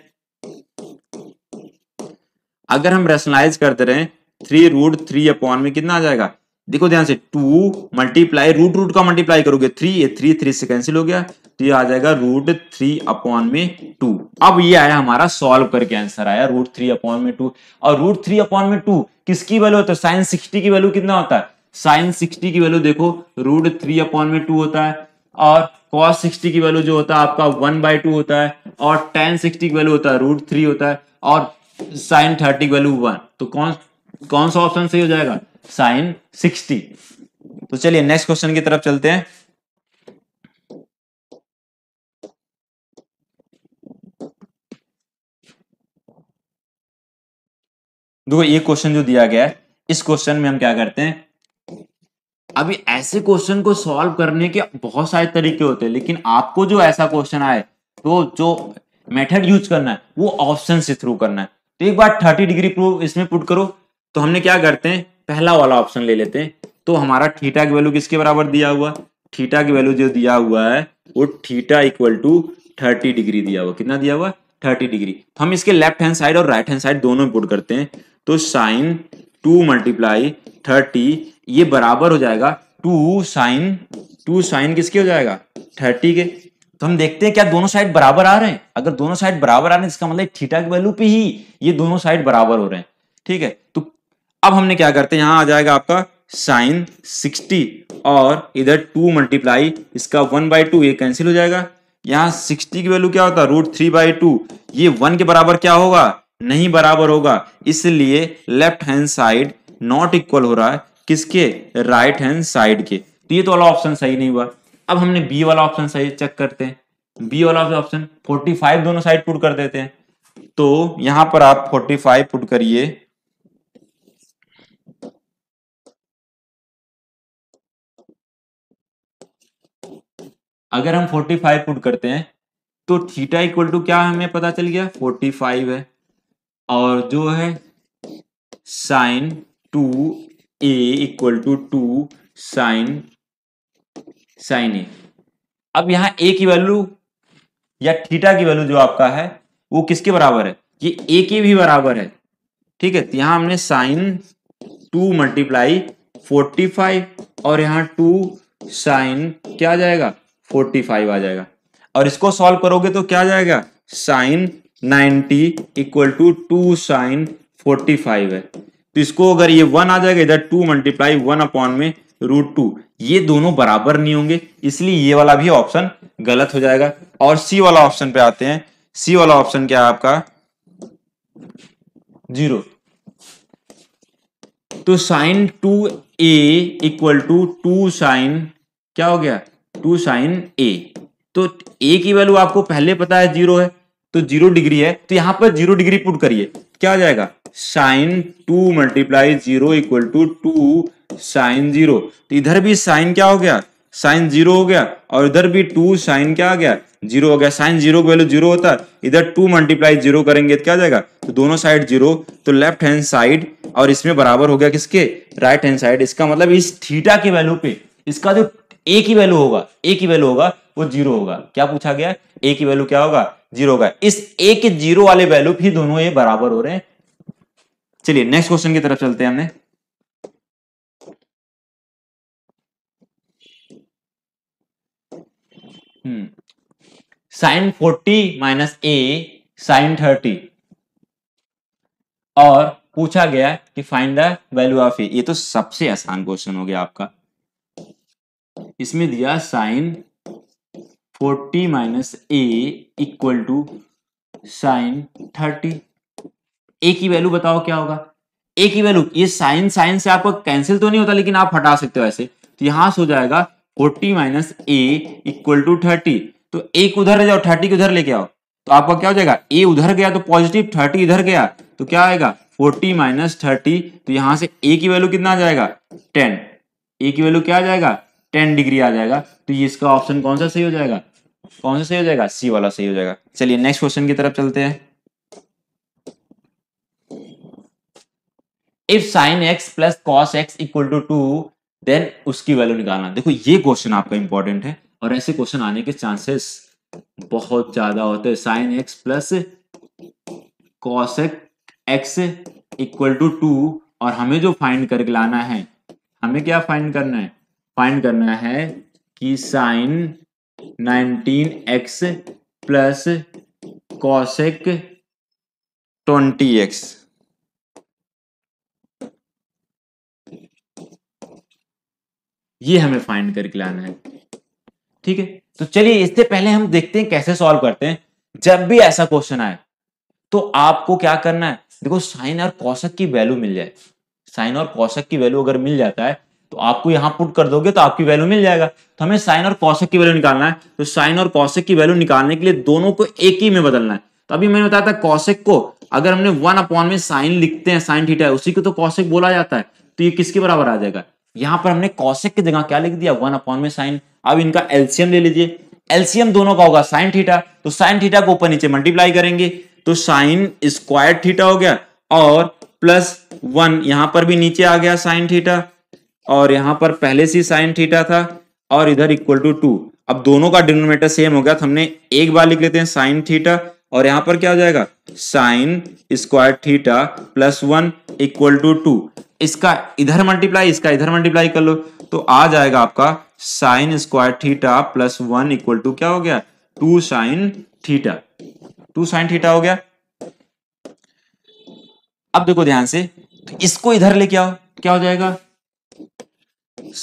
अगर हम रेशनलाइज करते रहे थ्री रूट थ्री अपॉन में कितना आ जाएगा देखो ध्यान से टू मल्टीप्लाई रूट रूट का मल्टीप्लाई करोगे थ्री ये थ्री थ्री से कैंसिल हो गया तो ये आ जाएगा रूट थ्री अपॉन में टू अब ये आया हमारा सॉल्व करके आंसर आया रूट थ्री अपॉन में टू और रूट थ्री अपॉन में टू किसकी वैल्यू होता है साइन सिक्सटी की वैल्यू कितना होता है साइन सिक्सटी की वैल्यू देखो रूट थ्री अपॉन में टू होता है और कॉस सिक्सटी की वैल्यू जो होता है आपका वन बाय टू होता है और टेन सिक्सटी की वैल्यू होता है रूट थ्री होता है और साइन थर्टी की वैल्यू वन तो कौन कौन सा ऑप्शन सही हो जाएगा साइन सिक्सटी तो चलिए नेक्स्ट क्वेश्चन की तरफ चलते हैं देखो ये क्वेश्चन जो दिया गया है इस क्वेश्चन में हम क्या करते हैं अभी ऐसे क्वेश्चन को सॉल्व करने के बहुत सारे तरीके होते हैं लेकिन आपको जो ऐसा क्वेश्चन आए तो जो मेथड यूज करना है वो ऑप्शन से थ्रू करना है तो एक बार थर्टी डिग्री प्रूफ इसमें पुट करो तो हमने क्या करते हैं पहला वाला ऑप्शन ले लेते हैं तो हमारा थीटा की वैल्यू किसके बराबर दिया हुआ थीटा की वैल्यू जो दिया हुआ है वो theta equal to thirty degree दिया हुआ कितना दिया हुआ थर्टी डिग्री तो हम इसके लेफ्ट हैंड साइड और राइट हैंड साइड दोनों पुट करते हैं तो साइन टू मल्टीप्लाई थर्टी ये बराबर हो जाएगा टू साइन टू साइन किसके हो जाएगा थर्टी के तो हम देखते हैं क्या दोनों साइड बराबर आ रहे हैं अगर दोनों साइड बराबर आ रहे हैं इसका मतलब थीटा की वैल्यू पे ही ये दोनों साइड बराबर हो रहे हैं ठीक है तो अब हमने क्या करते हैं यहां आ जाएगा आपका साइन 60 और इधर टू मल्टीप्लाई इसका वन बाई टू ये कैंसिल हो जाएगा यहां 60 की वैल्यू क्या होता है रूट थ्री बाई टू ये 1 के बराबर क्या होगा नहीं बराबर होगा इसलिए left hand side not equal हो रहा है किसके राइट हैंड साइड के तो ये तो वाला ऑप्शन सही नहीं हुआ अब हमने बी वाला ऑप्शन सही चेक करते हैं बी वाला ऑप्शन फोर्टी दोनों साइड पुट कर देते हैं तो यहां पर आप फोर्टी पुट करिए अगर हम 45 पुट करते हैं तो थीटा इक्वल टू क्या हमें पता चल गया 45 है और जो है sine two A equal to two sine sine A अब यहां ए की वैल्यू या थीटा की वैल्यू जो आपका है वो किसके बराबर है ये ए के भी बराबर है ठीक है तो यहां हमने sine two multiply forty five और यहां टू साइन क्या जाएगा फोर्टी फाइव आ जाएगा और इसको सॉल्व करोगे तो क्या जाएगा sine ninety equal to two sine forty five है तो इसको अगर ये वन आ जाएगा इधर टू मल्टीप्लाई वन अपॉन में रूट टू ये दोनों बराबर नहीं होंगे इसलिए ये वाला भी ऑप्शन गलत हो जाएगा और सी वाला ऑप्शन पे आते हैं सी वाला ऑप्शन क्या है आपका जीरो तो sine two A equal to two sine क्या हो गया टू साइन ए तो ए की वैल्यू आपको पहले पता है जीरो है तो जीरो डिग्री है तो यहां पर जीरो डिग्री पुट करिए क्या आ जाएगा sine two multiply zero equal to two sine zero तो इधर भी साइन क्या हो गया साइन जीरो हो गया और इधर भी टू साइन क्या आ गया जीरो हो गया साइन जीरो की वैल्यू जीरो होता है इधर टू मल्टीप्लाई जीरो करेंगे तो क्या जाएगा तो दोनों साइड जीरो तो लेफ्ट हैंड साइड और इसमें बराबर हो गया किसके राइट हैंड साइड इसका मतलब इस थीटा की वैल्यू पे इसका जो ए की वैल्यू होगा ए की वैल्यू होगा वो जीरो होगा क्या पूछा गया ए की वैल्यू क्या होगा जीरो होगा इस ए के जीरो वाले वैल्यू फिर दोनों ये बराबर हो रहे हैं चलिए नेक्स्ट क्वेश्चन की तरफ चलते हैं हमने sine forty minus A sine thirty और पूछा गया कि find the value of A ये तो सबसे आसान क्वेश्चन हो गया आपका इसमें दिया sine forty minus A equal to sine thirty A की वैल्यू बताओ क्या होगा ए की वैल्यू ये साइन साइन से आपको कैंसिल तो नहीं होता लेकिन आप हटा सकते हो ऐसे तो यहां से हो जाएगा forty minus A equal to thirty तो ए उधर ले जाओ थर्टी को उधर लेके आओ तो आपका क्या हो जाएगा ए उधर गया तो पॉजिटिव थर्टी इधर गया तो क्या आएगा फोर्टी माइनस थर्टी तो यहां से ए की वैल्यू कितना आ जाएगा टेन ए की वैल्यू क्या आ जाएगा टेन डिग्री आ जाएगा तो ये इसका ऑप्शन कौन सा सही हो जाएगा कौन सा सही हो जाएगा सी वाला सही हो जाएगा चलिए नेक्स्ट क्वेश्चन की तरफ चलते हैं if sine x plus cos x equal to two then उसकी वैल्यू निकालना देखो ये क्वेश्चन आपका इंपॉर्टेंट है और ऐसे क्वेश्चन आने के चांसेस बहुत ज्यादा होते हैं sine x plus cos x equal to two और हमें जो फाइंड करके लाना है हमें क्या फाइंड करना है फाइंड करना है कि sine 19x x plus cosec twenty x ये हमें फाइंड करके लाना है ठीक है तो चलिए इससे पहले हम देखते हैं कैसे सॉल्व करते हैं जब भी ऐसा क्वेश्चन आए तो आपको क्या करना है देखो साइन और कौशक की वैल्यू मिल जाए साइन और कौशक की वैल्यू अगर मिल जाता है तो आपको यहां पुट कर दोगे तो आपकी वैल्यू मिल जाएगा तो हमें साइन और कौशक की वैल्यू निकालना है तो साइन और कौशिक की वैल्यू निकालने के लिए दोनों को एक ही में बदलना है तो अभी मैंने बताया था कौशिक को अगर हमने वन अपॉन में साइन लिखते हैं साइन थीटा है उसी को तो कौशिक बोला जाता है तो ये किसके बराबर आ जाएगा यहाँ पर हमने कौशिक की जगह क्या लिख दिया वन अपॉन में साइन अब इनका एल्सियम ले लीजिए एल्सियम दोनों का होगा साइन थीटा तो साइन थीटा को ऊपर नीचे मल्टीप्लाई करेंगे तो साइन स्क्वायर थीटा हो गया और प्लस वन यहां पर भी नीचे आ गया साइन थीटा और यहाँ पर पहले से साइन थीटा था और इधर इक्वल टू टू अब दोनों का डिनोमिनेटर सेम हो गया तो हमने एक बार लिख लेते हैं साइन थीटा और यहां पर क्या हो जाएगा sine square theta plus one equal to two इसका इधर मल्टीप्लाई इसका इधर मल्टीप्लाई कर लो तो आ जाएगा आपका sine square theta plus one equal to क्या हो गया two sine theta two sine theta हो गया अब देखो ध्यान से तो इसको इधर लेके आओ क्या हो जाएगा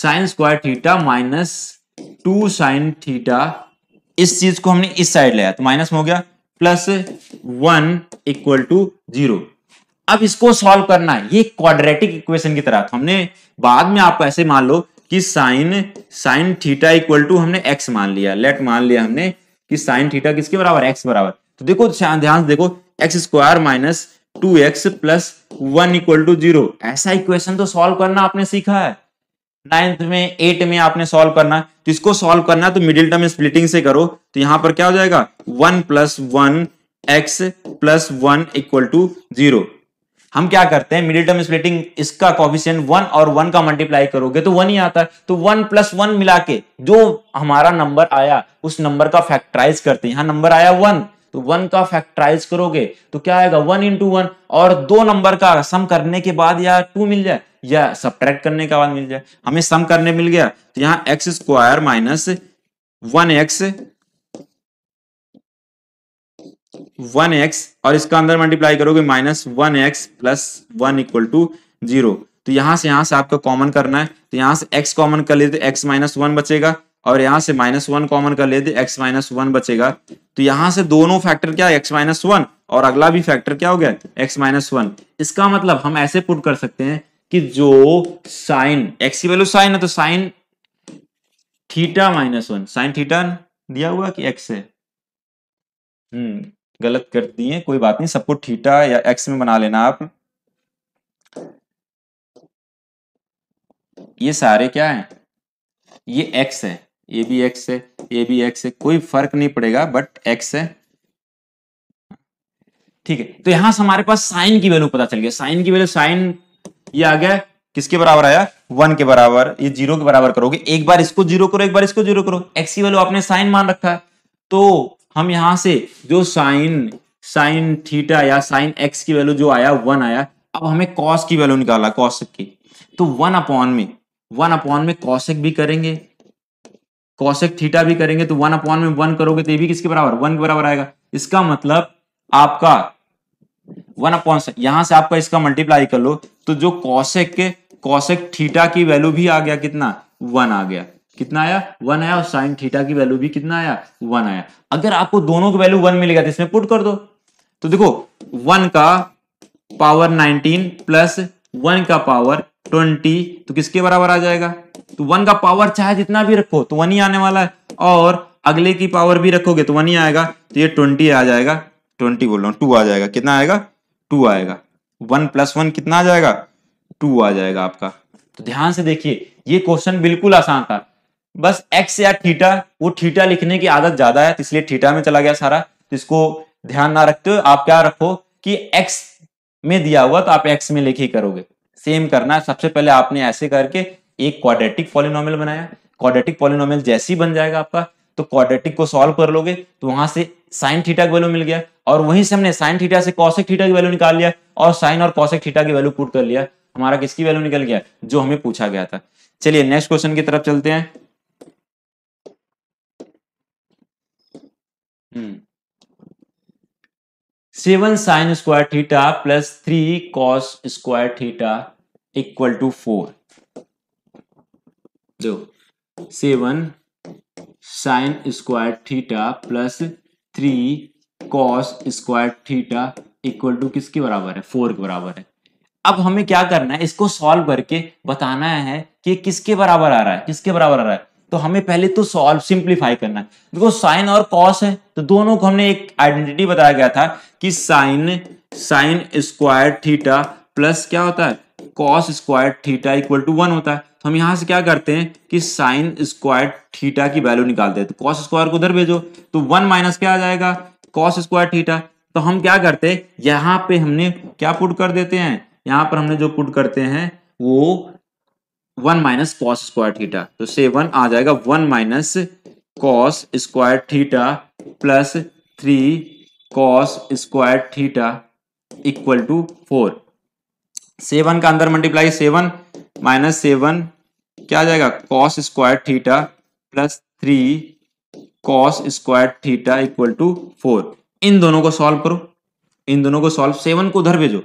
sine square theta minus two sine theta इस चीज को हमने इस साइड लिया तो माइनस हो गया plus one equal to zero अब इसको सॉल्व करना है ये क्वाड्रेटिक इक्वेशन की तरह हमने बाद में आप ऐसे मान लो कि sine sine theta equal to हमने एक्स मान लिया लेट मान लिया हमने कि साइन थीटा किसके बराबर एक्स बराबर तो देखो ध्यान देखो x square minus two x plus one equal to zero ऐसा इक्वेशन तो सॉल्व करना आपने सीखा है नाइन्थ में एट में आपने सॉल्व करना तो इसको सॉल्व करना तो मिडिल टर्म स्प्लिटिंग से करो तो यहां पर क्या हो जाएगा one plus one x plus one equal to zero हम क्या करते हैं मिडिल टर्म स्प्लिटिंग इसका कॉफिशियंट वन और वन का मल्टीप्लाई करोगे तो वन ही आता है तो वन प्लस वन मिला के जो हमारा नंबर आया उस नंबर का फैक्टराइज करते हैं यहां नंबर आया वन तो वन का फैक्टराइज करोगे तो क्या आएगा वन इंटू वन और दो नंबर का सम करने के बाद या टू मिल जाए या सब करने के बाद मिल जाए हमें सम करने मिल गया तो यहाँ x square minus one x one x और इसका अंदर मल्टीप्लाई करोगे minus one x plus one equal to zero तो यहां से यहां से आपका कॉमन करना है तो यहां से एक्स कॉमन कर लेते एक्स माइनस वन बचेगा और यहां से माइनस वन कॉमन कर लेते एक्स माइनस वन बचेगा तो यहां से दोनों फैक्टर क्या एक्स माइनस वन और अगला भी फैक्टर क्या हो गया एक्स माइनस वन इसका मतलब हम ऐसे पुट कर सकते हैं कि जो साइन एक्स की वैल्यू साइन है तो sine theta minus one sine theta दिया हुआ कि एक्स है हम्म गलत कर दिए कोई बात नहीं सबको थीटा या एक्स में बना लेना आप ये सारे क्या है ये एक्स है ये भी एक्स है ये भी एक्स है कोई फर्क नहीं पड़ेगा बट एक्स है ठीक है तो यहां से हमारे पास साइन की वैल्यू पता चल गया साइन की वैल्यू साइन ये आ गया किसके बराबर आया वन के बराबर ये जीरो के बराबर करोगे एक बार इसको जीरो करो एक बार इसको जीरो करो एक्स की वैल्यू आपने साइन मान रखा है तो हम यहां से जो साइन साइन थीटा या साइन एक्स की वैल्यू जो आया वन आया अब हमें कॉस की वैल्यू निकाला कॉसक की तो वन अपॉन में वन अपॉन में कॉसक भी करेंगे कॉशेक थीटा भी करेंगे तो वन अपॉन में वन करोगे तो ये भी किसके बराबर वन के बराबर आएगा इसका मतलब आपका वन अपॉन से यहां से आपका इसका मल्टीप्लाई कर लो तो जो कॉशेक के कॉशेक थीटा की वैल्यू भी आ गया कितना वन आ गया कितना आया वन आया और साइन थीटा की वैल्यू भी कितना आया वन आया अगर आपको दोनों की वैल्यू वन मिलेगा तो इसमें पुट कर दो तो देखो वन का पावर नाइनटीन प्लस वन का पावर ट्वेंटी तो किसके बराबर आ जाएगा तो वन का पावर चाहे जितना भी रखो तो वन ही आने वाला है और अगले की पावर भी रखोगे तो वन ही आएगा तो ये ट्वेंटी आ जाएगा ट्वेंटी बोल रहा हूँ टू आ जाएगा कितना आएगा टू आएगा वन प्लस वन कितना आ जाएगा टू आ जाएगा आपका तो ध्यान से देखिए ये क्वेश्चन बिल्कुल आसान था बस एक्स या थीटा वो थीटा लिखने की आदत ज्यादा है तो इसलिए थीटा में चला गया सारा तो इसको ध्यान ना रखते हो आप क्या रखो कि एक्स में दिया हुआ तो आप एक्स में लेके ही करोगे सेम करना है सबसे पहले आपने ऐसे करके एक क्वाड्रेटिक पॉलिनोमियल बनाया क्वाड्रेटिक पॉलिनोमियल जैसी बन जाएगा आपका तो क्वाड्रेटिक को सॉल्व कर लोगे तो वहां से साइन थीटा की वैल्यू मिल गया और वहीं से हमने साइन थीटा से कॉसेक थीटा की वैल्यू निकाल लिया और साइन और कॉसेक थीटा की वैल्यू पुट कर लिया हमारा किसकी वैल्यू निकल गया जो हमें पूछा गया था चलिए नेक्स्ट क्वेश्चन की तरफ चलते हैं seven sine square theta plus three cos square theta equal to four दो seven sine square theta plus three cos square theta equal to किसके बराबर है फोर के बराबर है अब हमें क्या करना है इसको सॉल्व करके बताना है कि किसके बराबर आ रहा है किसके बराबर आ रहा है तो हमें पहले तो सॉल्व सिंप्लीफाई करना है देखो साइन और कॉस है तो दोनों को हमने एक आइडेंटिटी बताया गया था कि sine sine square theta plus क्या होता है cos square theta equal to one होता है तो हम यहां से क्या करते हैं कि साइन स्क्वायर थीटा की वैल्यू निकालते हैं तो कॉस स्क्वायर को उधर भेजो तो वन माइनस क्या आ जाएगा कॉस स्क्वायर थीटा तो हम क्या करते हैं यहां पे हमने क्या पुट कर देते हैं यहां पर हमने जो पुट करते हैं वो one minus cos square theta तो से वन आ जाएगा one minus cos square theta plus three cos square theta equal to four seven का अंदर मल्टीप्लाई सेवन माइनस सेवन क्या आ जाएगा cos square theta plus three cos square theta equal to four इन दोनों को सॉल्व करो इन दोनों को सॉल्व सेवन को उधर भेजो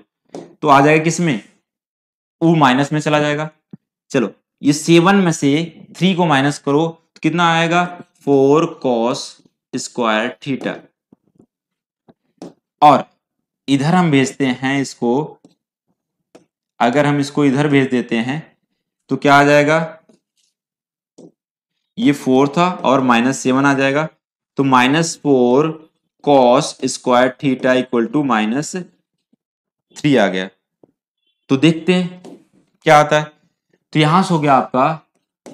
तो आ जाएगा किसमें वो माइनस में चला जाएगा चलो ये सेवन में से थ्री को माइनस करो तो कितना आएगा फोर कॉस स्क्वायर थीटा और इधर हम भेजते हैं इसको अगर हम इसको इधर भेज देते हैं तो क्या आ जाएगा ये फोर था और माइनस सेवन आ जाएगा तो minus four cos square theta equal to minus three आ गया तो देखते हैं क्या आता है तो यहां से हो गया आपका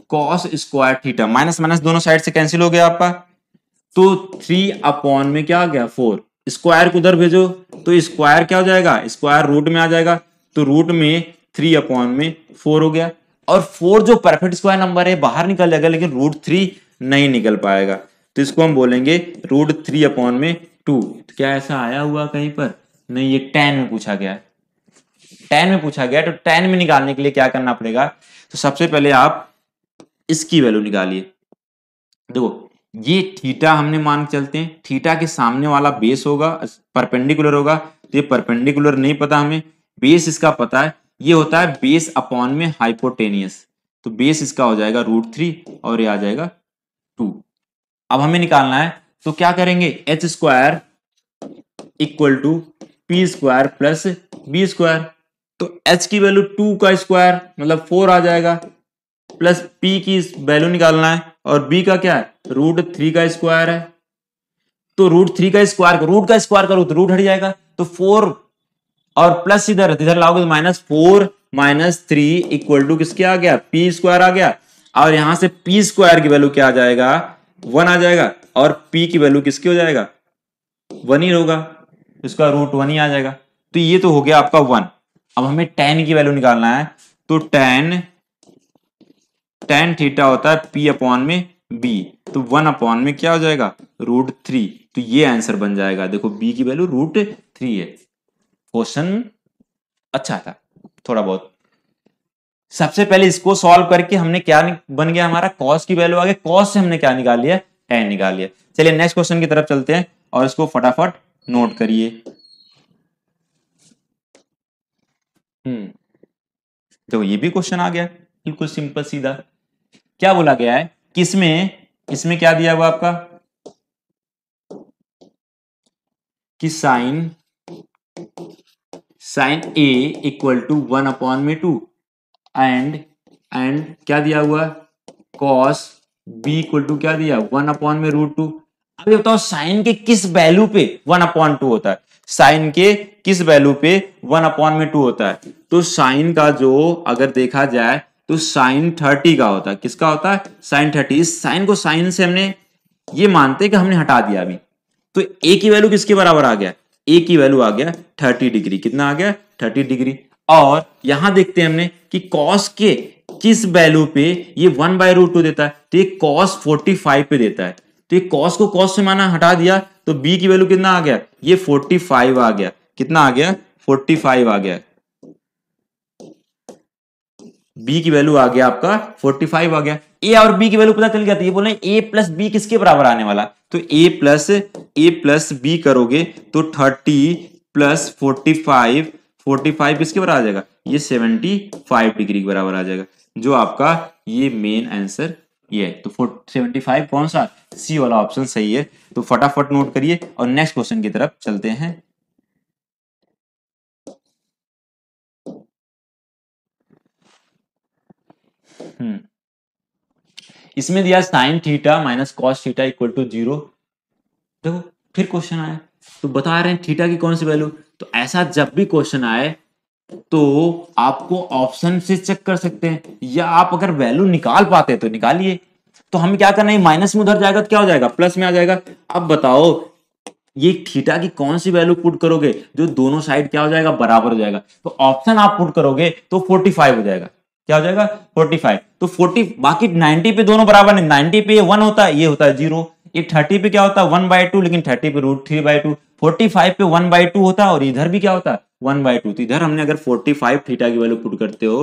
cos square theta minus minus दोनों साइड से कैंसिल हो गया आपका तो थ्री अपॉन में क्या आ गया फोर स्क्वायर को उधर भेजो तो स्क्वायर क्या हो जाएगा स्क्वायर रूट में आ जाएगा तो रूट में थ्री अपॉन में फोर हो गया और फोर जो परफेक्ट स्क्वायर नंबर है बाहर निकल जाएगा लेकिन रूट थ्री नहीं निकल पाएगा तो इसको हम बोलेंगे रूट थ्री अपॉन में टू तो क्या ऐसा आया हुआ कहीं पर नहीं ये टेन में पूछा गया टेन में पूछा गया तो टेन में निकालने के लिए क्या करना पड़ेगा तो सबसे पहले आप इसकी वैल्यू निकालिए देखो ये थीटा हमने मान के चलते हैं थीटा के सामने वाला बेस होगा परपेंडिकुलर होगा तो ये परपेंडिकुलर नहीं पता हमें बेस इसका पता है ये होता है बेस अपॉन में हाइपोटेनियस तो बेस इसका हो जाएगा रूट थ्री और ये आ जाएगा टू अब हमें निकालना है तो क्या करेंगे H square equal to P square plus B square तो एच की वैल्यू टू का स्क्वायर मतलब फोर आ जाएगा प्लस पी की वैल्यू निकालना है और बी का क्या है रूट थ्री का स्क्वायर है तो रूट थ्री का स्क्वायर रूट का स्क्वायर करो तो रूट हट जाएगा तो फोर और प्लस इधर इधर लाओगे तो minus four minus three equal to किसके आ गया पी स्क्वायर आ गया और यहां से पी स्क्वायर की वैल्यू क्या आ जाएगा वन आ जाएगा और पी की वैल्यू किसके हो जाएगा वन ही होगा इसका रूट वन ही आ जाएगा तो ये तो हो गया आपका वन अब हमें टेन की वैल्यू निकालना है तो टेन टेन थीटा होता है पी अपॉन में बी तो वन अपॉन में क्या हो जाएगा रूट थ्री तो ये आंसर बन जाएगा देखो बी की वैल्यू रूट थ्री है क्वेश्चन अच्छा था थोड़ा बहुत सबसे पहले इसको सॉल्व करके हमने क्या बन गया हमारा कॉस की वैल्यू आ गई कॉस से हमने क्या निकाल लिया एन निकाल लिया चलिए नेक्स्ट क्वेश्चन की तरफ चलते हैं और इसको फटाफट नोट करिए हम्म तो ये भी क्वेश्चन आ गया बिल्कुल सिंपल सीधा क्या बोला गया है किसमें इसमें क्या दिया हुआ आपका कि sine sine A equal to one upon में टू एंड एंड क्या दिया हुआ कॉस बी इक्वल टू क्या दिया वन अपॉन में रूट टू अभी बताओ साइन के किस वैल्यू पे वन अपॉन टू होता है साइन के किस वैल्यू पे वन अपॉन में टू होता है तो साइन का जो अगर देखा जाए तो साइन थर्टी का होता है किसका होता है साइन थर्टी इस साइन को साइन से हमने ये मानते कि हमने हटा दिया अभी तो ए की वैल्यू किसके बराबर आ गया ए की वैल्यू आ गया थर्टी डिग्री कितना आ गया थर्टी डिग्री और यहां देखते हैं हमने कि कॉस के किस वैल्यू पे ये वन बाय रूट टू देता है तो ये कॉस फोर्टी फाइव पे देता है तो ये कॉस को कॉस से माना हटा दिया तो बी की वैल्यू कितना आ गया ये फोर्टी फाइव आ गया कितना आ गया फोर्टी फाइव आ गया बी की वैल्यू आ गया आपका फोर्टी फाइव आ गया ए और बी की वैल्यू पता चल जाती है बोले ए प्लस बी किसके बराबर आने वाला तो A plus A plus B करोगे तो thirty plus forty five forty five किसके बराबर आ जाएगा ये सेवेंटी फाइव डिग्री के बराबर आ जाएगा जो आपका ये मेन आंसर ये है तो सेवेंटी फाइव कौन सा सी वाला ऑप्शन सही है तो फटाफट नोट करिए और नेक्स्ट क्वेश्चन की तरफ चलते हैं हम्म इसमें दिया sine theta minus cos theta equal to zero देखो फिर क्वेश्चन आया तो बता रहे हैं थीटा की कौन सी वैल्यू तो ऐसा जब भी क्वेश्चन आए तो आपको ऑप्शन से चेक कर सकते हैं या आप अगर वैल्यू निकाल पाते तो निकालिए तो हम क्या करना है माइनस में उधर जाएगा तो क्या हो जाएगा प्लस में आ जाएगा अब बताओ ये थीटा की कौन सी वैल्यू पुट करोगे जो दोनों साइड क्या हो जाएगा बराबर हो जाएगा तो ऑप्शन आप पुट करोगे तो 45 हो जाएगा क्या हो जाएगा 45 तो 40 बाकी 90 पे दोनों बराबर नहीं 90 पे ये वन होता है ये होता है जीरो ये 30 पे क्या होता है वन बाय टू लेकिन 30 पे root three by two forty पे वन बाय टू होता है और इधर भी क्या होता है वन बाय टू तो इधर हमने अगर 45 थीटा की वैल्यू पुट करते हो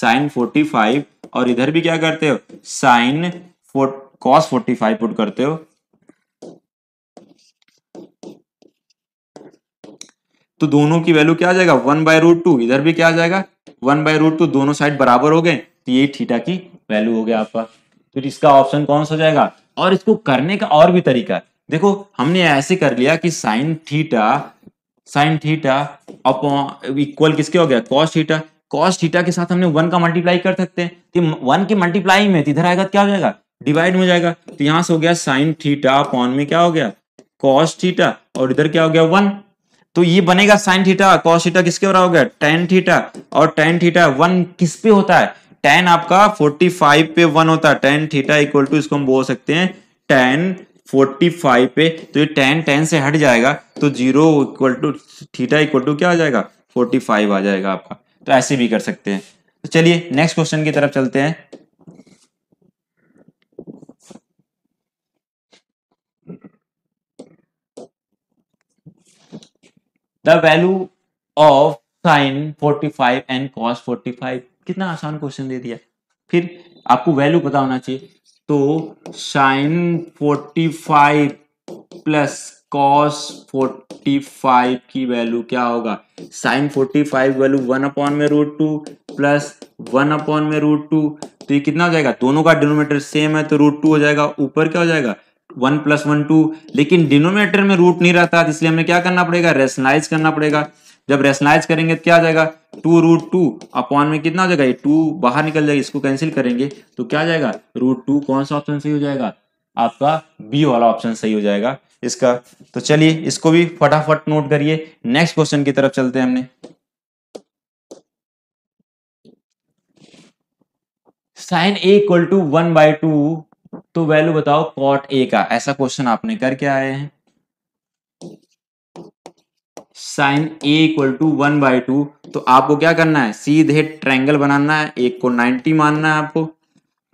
साइन 45 और इधर भी क्या करते हो साइन कॉस 45 पुट करते हो तो दोनों की वैल्यू क्या आ जाएगा वन बाय रूट टू इधर भी क्या आ जाएगा वन बाय रूट टू दोनों साइड बराबर हो गए तो ये थीटा की वैल्यू हो गया आपका तो इसका ऑप्शन कौन सा हो जाएगा और इसको करने का और भी तरीका है देखो हमने ऐसे कर लिया कि sine theta sine theta upon equal किसके हो गया कॉस थीटा कॉस थीटा के साथ हमने वन का मल्टीप्लाई कर सकते हैं तो वन के मल्टीप्लाई में तो इधर आएगा तो क्या हो जाएगा डिवाइड में जाएगा तो यहां से हो गया साइन थीटा अपॉन में क्या हो गया कॉस थीटा और इधर क्या हो गया वन तो ये बनेगा साइन थीटा कॉस थीटा किसके बराबर हो गया टेन थीटा और टेन थीटा वन किस पे होता है टेन आपका 45 पे वन होता है टेन थीटा इक्वल टू इसको हम बोल सकते हैं टेन 45 पे तो ये टेन टेन से हट जाएगा तो zero equal to theta equal to क्या आ जाएगा 45 आ जाएगा आपका तो ऐसे भी कर सकते हैं तो चलिए नेक्स्ट क्वेश्चन की तरफ चलते हैं the value of sine 45 and cos 45 कितना आसान क्वेश्चन दे दिया फिर आपको वैल्यू पता होना चाहिए तो साइन 45 प्लस कॉस 45 की वैल्यू क्या होगा साइन 45 वैल्यू वन अपॉन में root two plus one upon में रूट टू तो ये कितना हो जाएगा दोनों का डिनोमीटर सेम है तो रूट टू हो जाएगा ऊपर क्या हो जाएगा वन प्लस वन टू लेकिन डिनोमिनेटर में रूट नहीं रहता इसलिए हमें क्या करना पड़ेगा रेशनाइज करना पड़ेगा जब रेशनाइज करेंगे तो क्या आ जाएगा टू रूट टू अपॉन में कितना हो जाएगा ये टू बाहर निकल जाएगा इसको कैंसिल करेंगे तो क्या आ जाएगा रूट टू कौन सा ऑप्शन सही हो जाएगा आपका बी वाला ऑप्शन सही हो जाएगा इसका तो चलिए इसको भी फटाफट नोट करिए नेक्स्ट क्वेश्चन की तरफ चलते हैं हमने sine A equal to one by two तो वैल्यू बताओ कॉट ए का ऐसा क्वेश्चन आपने करके आए हैं sine A equal to one by two तो आपको क्या करना है सीधे ट्रायंगल बनाना है एक को नाइनटी मानना है आपको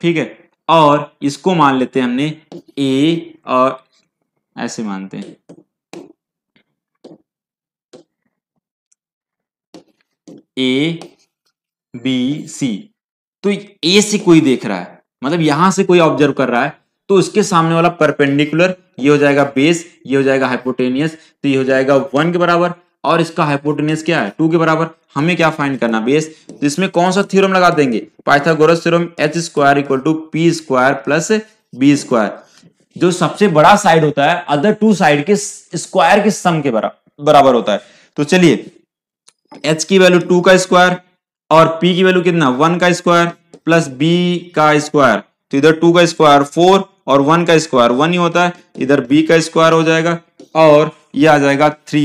ठीक है और इसको मान लेते हैं हमने ए और ऐसे मानते हैं ए बी सी तो ए से कोई देख रहा है मतलब यहां से कोई ऑब्जर्व कर रहा है तो उसके सामने वाला परपेंडिकुलर ये हो जाएगा बेस ये हो जाएगा हाइपोटेनियस तो ये हो जाएगा वन के बराबर और इसका हाइपोटेनियस क्या है टू के बराबर हमें क्या फाइंड करना बेस तो इसमें कौन सा थ्योरम लगा देंगे Pythagoras theorem H square equal to P square plus B square जो सबसे बड़ा साइड होता है अदर टू साइड के स्क्वायर के सम के बराबर होता है तो चलिए एच की वैल्यू टू का स्क्वायर और पी की वैल्यू कितना वन का स्क्वायर प्लस बी का स्क्वायर तो इधर टू का स्क्वायर फोर और वन का स्क्वायर वन ही होता है इधर बी का स्क्वायर हो जाएगा और ये आ जाएगा थ्री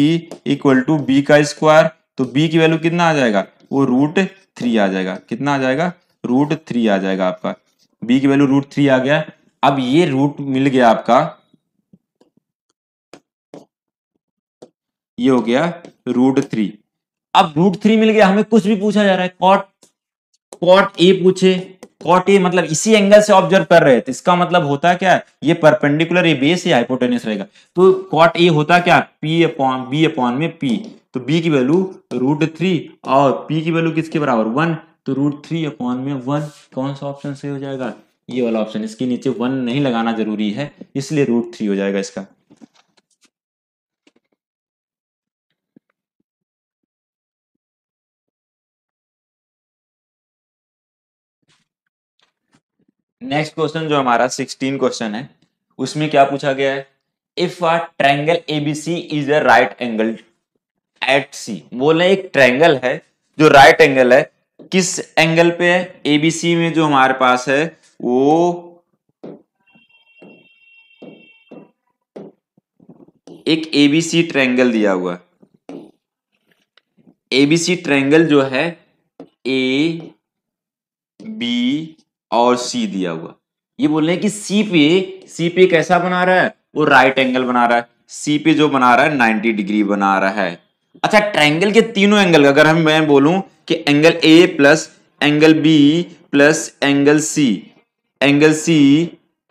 इक्वल टू बी का स्क्वायर तो बी की वैल्यू कितना आ जाएगा वो रूट थ्री आ जाएगा कितना आ जाएगा रूट थ्री आ जाएगा आपका बी की वैल्यू रूट थ्री आ गया अब ये रूट मिल गया आपका ये हो गया रूट थ्री अब रूट थ्री मिल गया हमें कुछ भी पूछा जा रहा है कॉट कॉट ए पूछे कॉट ए मतलब इसी एंगल से ऑब्जर्व कर रहे थे इसका मतलब होता क्या है ये परपेंडिकुलर ए बेस या हाइपोटेनियस रहेगा तो कॉट ए होता क्या पी अपॉन बी अपॉन में पी तो बी की वैल्यू रूट थ्री और पी की वैल्यू किसके बराबर वन तो रूट थ्री अपॉन में वन कौन सा ऑप्शन सही हो जाएगा ये वाला ऑप्शन इसके नीचे वन नहीं लगाना जरूरी है इसलिए रूट थ्री हो जाएगा इसका नेक्स्ट क्वेश्चन जो हमारा सिक्सटीन क्वेश्चन है उसमें क्या पूछा गया है if a triangle ABC is a right angle at C बोले एक ट्रैंगल है जो राइट एंगल है किस एंगल पे है एबीसी में जो हमारे पास है वो एक एबीसी ट्रैंगल दिया हुआ एबीसी ट्रैंगल जो है ए बी और सी दिया हुआ ये बोल रहे हैं कि सी पे सी पे कैसा बना रहा है वो राइट एंगल बना रहा है सी पे जो बना रहा है नाइनटी डिग्री बना रहा है अच्छा ट्रायंगल के तीनों एंगल अगर हम मैं बोलूं कि angle A plus angle B plus angle C angle C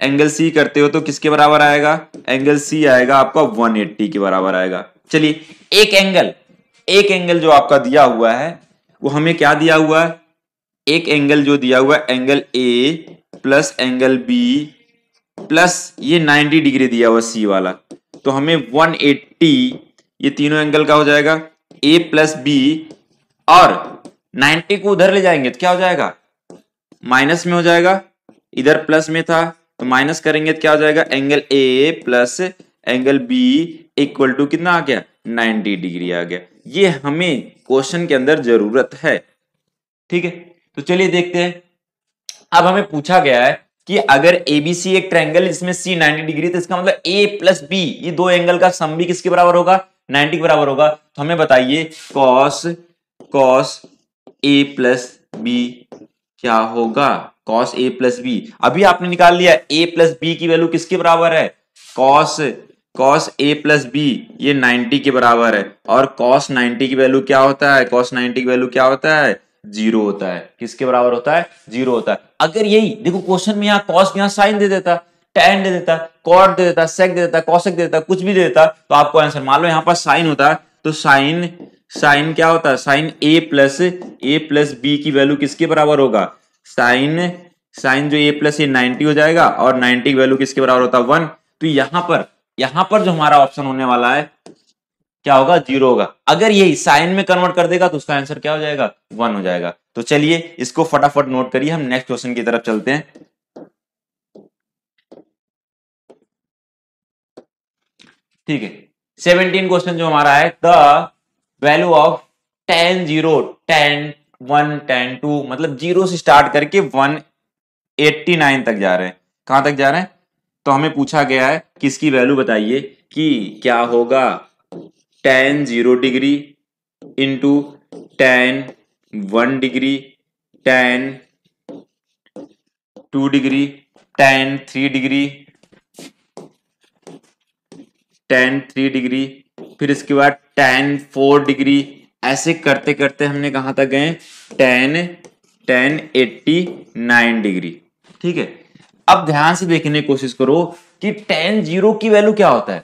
angle C करते हो तो किसके बराबर आएगा एंगल सी आएगा आपका 180 के बराबर आएगा चलिए एक एंगल एक एंगल जो आपका दिया हुआ है वो हमें क्या दिया हुआ है एक एंगल जो दिया हुआ angle A plus angle B plus ये 90 डिग्री दिया हुआ सी वाला तो हमें 180 ये तीनों एंगल का हो जाएगा ए प्लस बी और 90 को उधर ले जाएंगे तो क्या हो जाएगा माइनस में हो जाएगा इधर प्लस में था तो माइनस करेंगे तो क्या हो जाएगा angle A plus angle B equal to कितना आ गया 90 डिग्री आ गया ये हमें क्वेश्चन के अंदर जरूरत है ठीक है तो चलिए देखते हैं अब हमें पूछा गया है कि अगर एबीसी एक ट्रैंगल जिसमें सी 90 डिग्री तो इसका मतलब ए प्लस बी ये दो एंगल का सम भी किसके बराबर होगा 90 के बराबर होगा तो हमें बताइए cos cos A plus B क्या होगा कॉस ए प्लस बी अभी आपने निकाल लिया ए प्लस बी की वैल्यू किसके बराबर है cos cos A plus B ये 90 के बराबर है और कॉस 90 की वैल्यू क्या होता है कॉस 90 की वैल्यू क्या होता है जीरो होता है किसके बराबर होता है जीरो होता है अगर यही देखो क्वेश्चन में यहाँ कॉस यहाँ साइन दे देता टेन दे देता कॉट दे देता सेक दे देता कॉसेक दे देता कुछ भी दे देता तो आपको आंसर मान लो यहाँ पर साइन होता तो साइन साइन क्या होता है sine A plus A plus B की वैल्यू किसके बराबर होगा साइन साइन जो ए प्लस ए नाइनटी हो जाएगा और नाइनटी की वैल्यू किसके बराबर होता है वन तो यहां पर यहां पर जो हमारा ऑप्शन होने वाला है क्या होगा जीरो होगा अगर ये साइन में कन्वर्ट कर देगा तो उसका आंसर क्या हो जाएगा वन हो जाएगा तो चलिए इसको फटाफट नोट करिए हम नेक्स्ट क्वेश्चन की तरफ चलते हैं ठीक है सेवनटीन क्वेश्चन जो हमारा है the value of tan zero tan one tan two मतलब जीरो से स्टार्ट करके वन एट्टी नाइन तक जा रहे हैं कहां तक जा रहे हैं तो हमें पूछा गया है किसकी वैल्यू बताइए कि क्या होगा tan zero degree into tan one degree tan two degree tan three degree tan three degree फिर इसके बाद टेन फोर डिग्री ऐसे करते करते हमने कहा तक गए tan tan eighty nine degree ठीक है अब ध्यान से देखने की कोशिश करो कि टेन जीरो की वैल्यू क्या होता है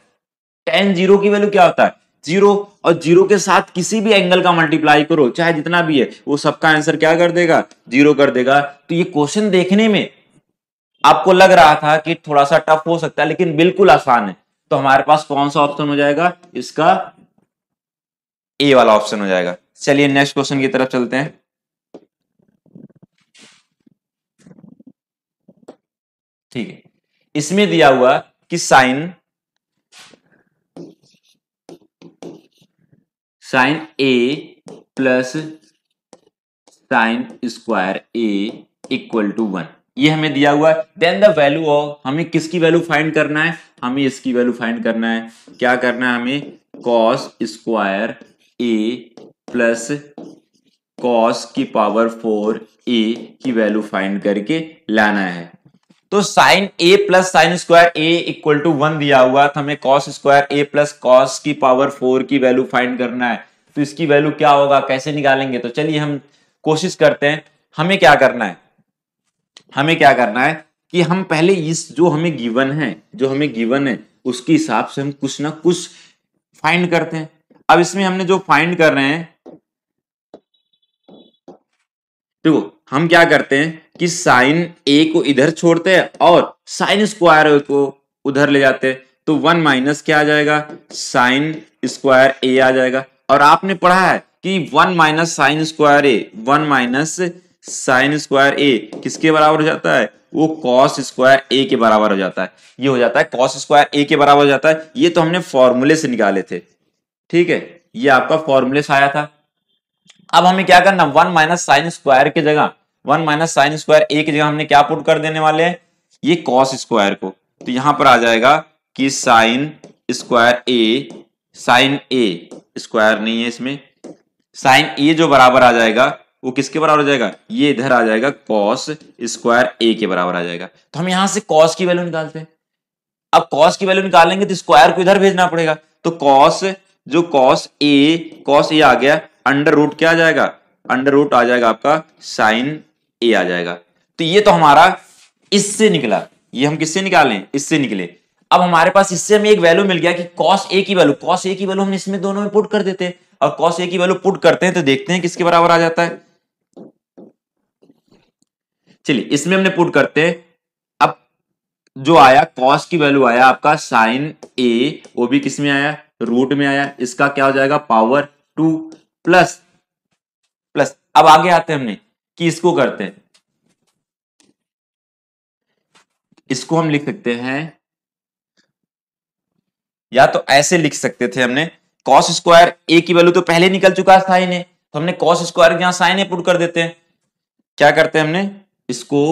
टेन जीरो की वैल्यू क्या होता है जीरो और जीरो के साथ किसी भी एंगल का मल्टीप्लाई करो चाहे जितना भी है वो सबका आंसर क्या कर देगा जीरो कर देगा तो ये क्वेश्चन देखने में आपको लग रहा था कि थोड़ा सा टफ हो सकता है लेकिन बिल्कुल आसान है तो हमारे पास कौन सा ऑप्शन हो जाएगा इसका ए वाला ऑप्शन हो जाएगा चलिए नेक्स्ट क्वेश्चन की तरफ चलते हैं ठीक है इसमें दिया हुआ कि sine sine A plus sine square A equal to one ये हमें दिया हुआ है देन द वैल्यू ऑफ हमें किसकी वैल्यू फाइंड करना है हमें इसकी वैल्यू फाइंड करना है क्या करना है हमें cos square A plus cos की पावर फोर ए की वैल्यू फाइंड करके लाना है तो sine A plus sine square A equal to one दिया हुआ तो हमें cos square A plus cos की पावर फोर की वैल्यू फाइंड करना है तो इसकी वैल्यू क्या होगा कैसे निकालेंगे तो चलिए हम कोशिश करते हैं हमें क्या करना है हमें क्या करना है कि हम पहले इस जो हमें गिवन है जो हमें गिवन है उसके हिसाब से हम कुछ ना कुछ फाइंड करते हैं अब इसमें हमने जो फाइंड कर रहे हैं देखो हम क्या करते हैं कि साइन ए को इधर छोड़ते हैं और साइन स्क्वायर को उधर ले जाते हैं तो वन माइनस क्या आ जाएगा साइन स्क्वायर ए आ जाएगा और आपने पढ़ा है कि one minus sine square A one minus sine square A किसके बराबर हो जाता है वो कॉस स्क्वायर ए के बराबर हो जाता है ये हो जाता है कॉस स्क्वायर ए के बराबर हो जाता है ये तो हमने फॉर्मूले से निकाले थे ठीक है ये आपका फॉर्मूले से आया था अब हमें क्या करना वन माइनस साइन स्क्वायर की जगह one minus sine square A की जगह हमने क्या पुट कर देने वाले हैं ये कॉस स्क्वायर को तो यहां पर आ जाएगा कि sine square A sine A square नहीं है इसमें साइन ए जो बराबर आ जाएगा वो किसके बराबर हो जाएगा ये इधर आ जाएगा कॉस स्क्वायर ए के बराबर आ जाएगा तो हम यहां से कॉस की वैल्यू निकालते हैं अब कॉस की वैल्यू निकालेंगे तो स्क्वायर को इधर भेजना पड़ेगा तो कॉस जो कॉस ए कॉस ए आ गया अंडर रूट क्या आ जाएगा अंडर रूट आ जाएगा आपका साइन ए आ जाएगा तो ये तो हमारा इससे निकला ये हम किससे निकालें इससे निकले अब हमारे पास इससे हमें एक वैल्यू मिल गया कि कॉस ए की वैल्यू कॉस ए की वैल्यू हम इसमें दोनों में पुट कर देते हैं और कॉस ए की वैल्यू पुट करते हैं तो देखते हैं किसके बराबर आ जाता है चलिए इसमें हमने पुट करते हैं अब जो आया कॉस की वैल्यू आया आपका साइन ए वो भी किसमें आया रूट में आया इसका क्या हो जाएगा पावर टू प्लस प्लस अब आगे आते हैं हमने किसको करते हैं इसको हम लिख सकते हैं या तो ऐसे लिख सकते थे हमने कॉस स्क्वायर ए की वैल्यू तो पहले निकल चुका है साइन ए तो हमने कॉस स्क्वायर यहां साइन ए पुट कर देते हैं क्या करते हैं हमने इसको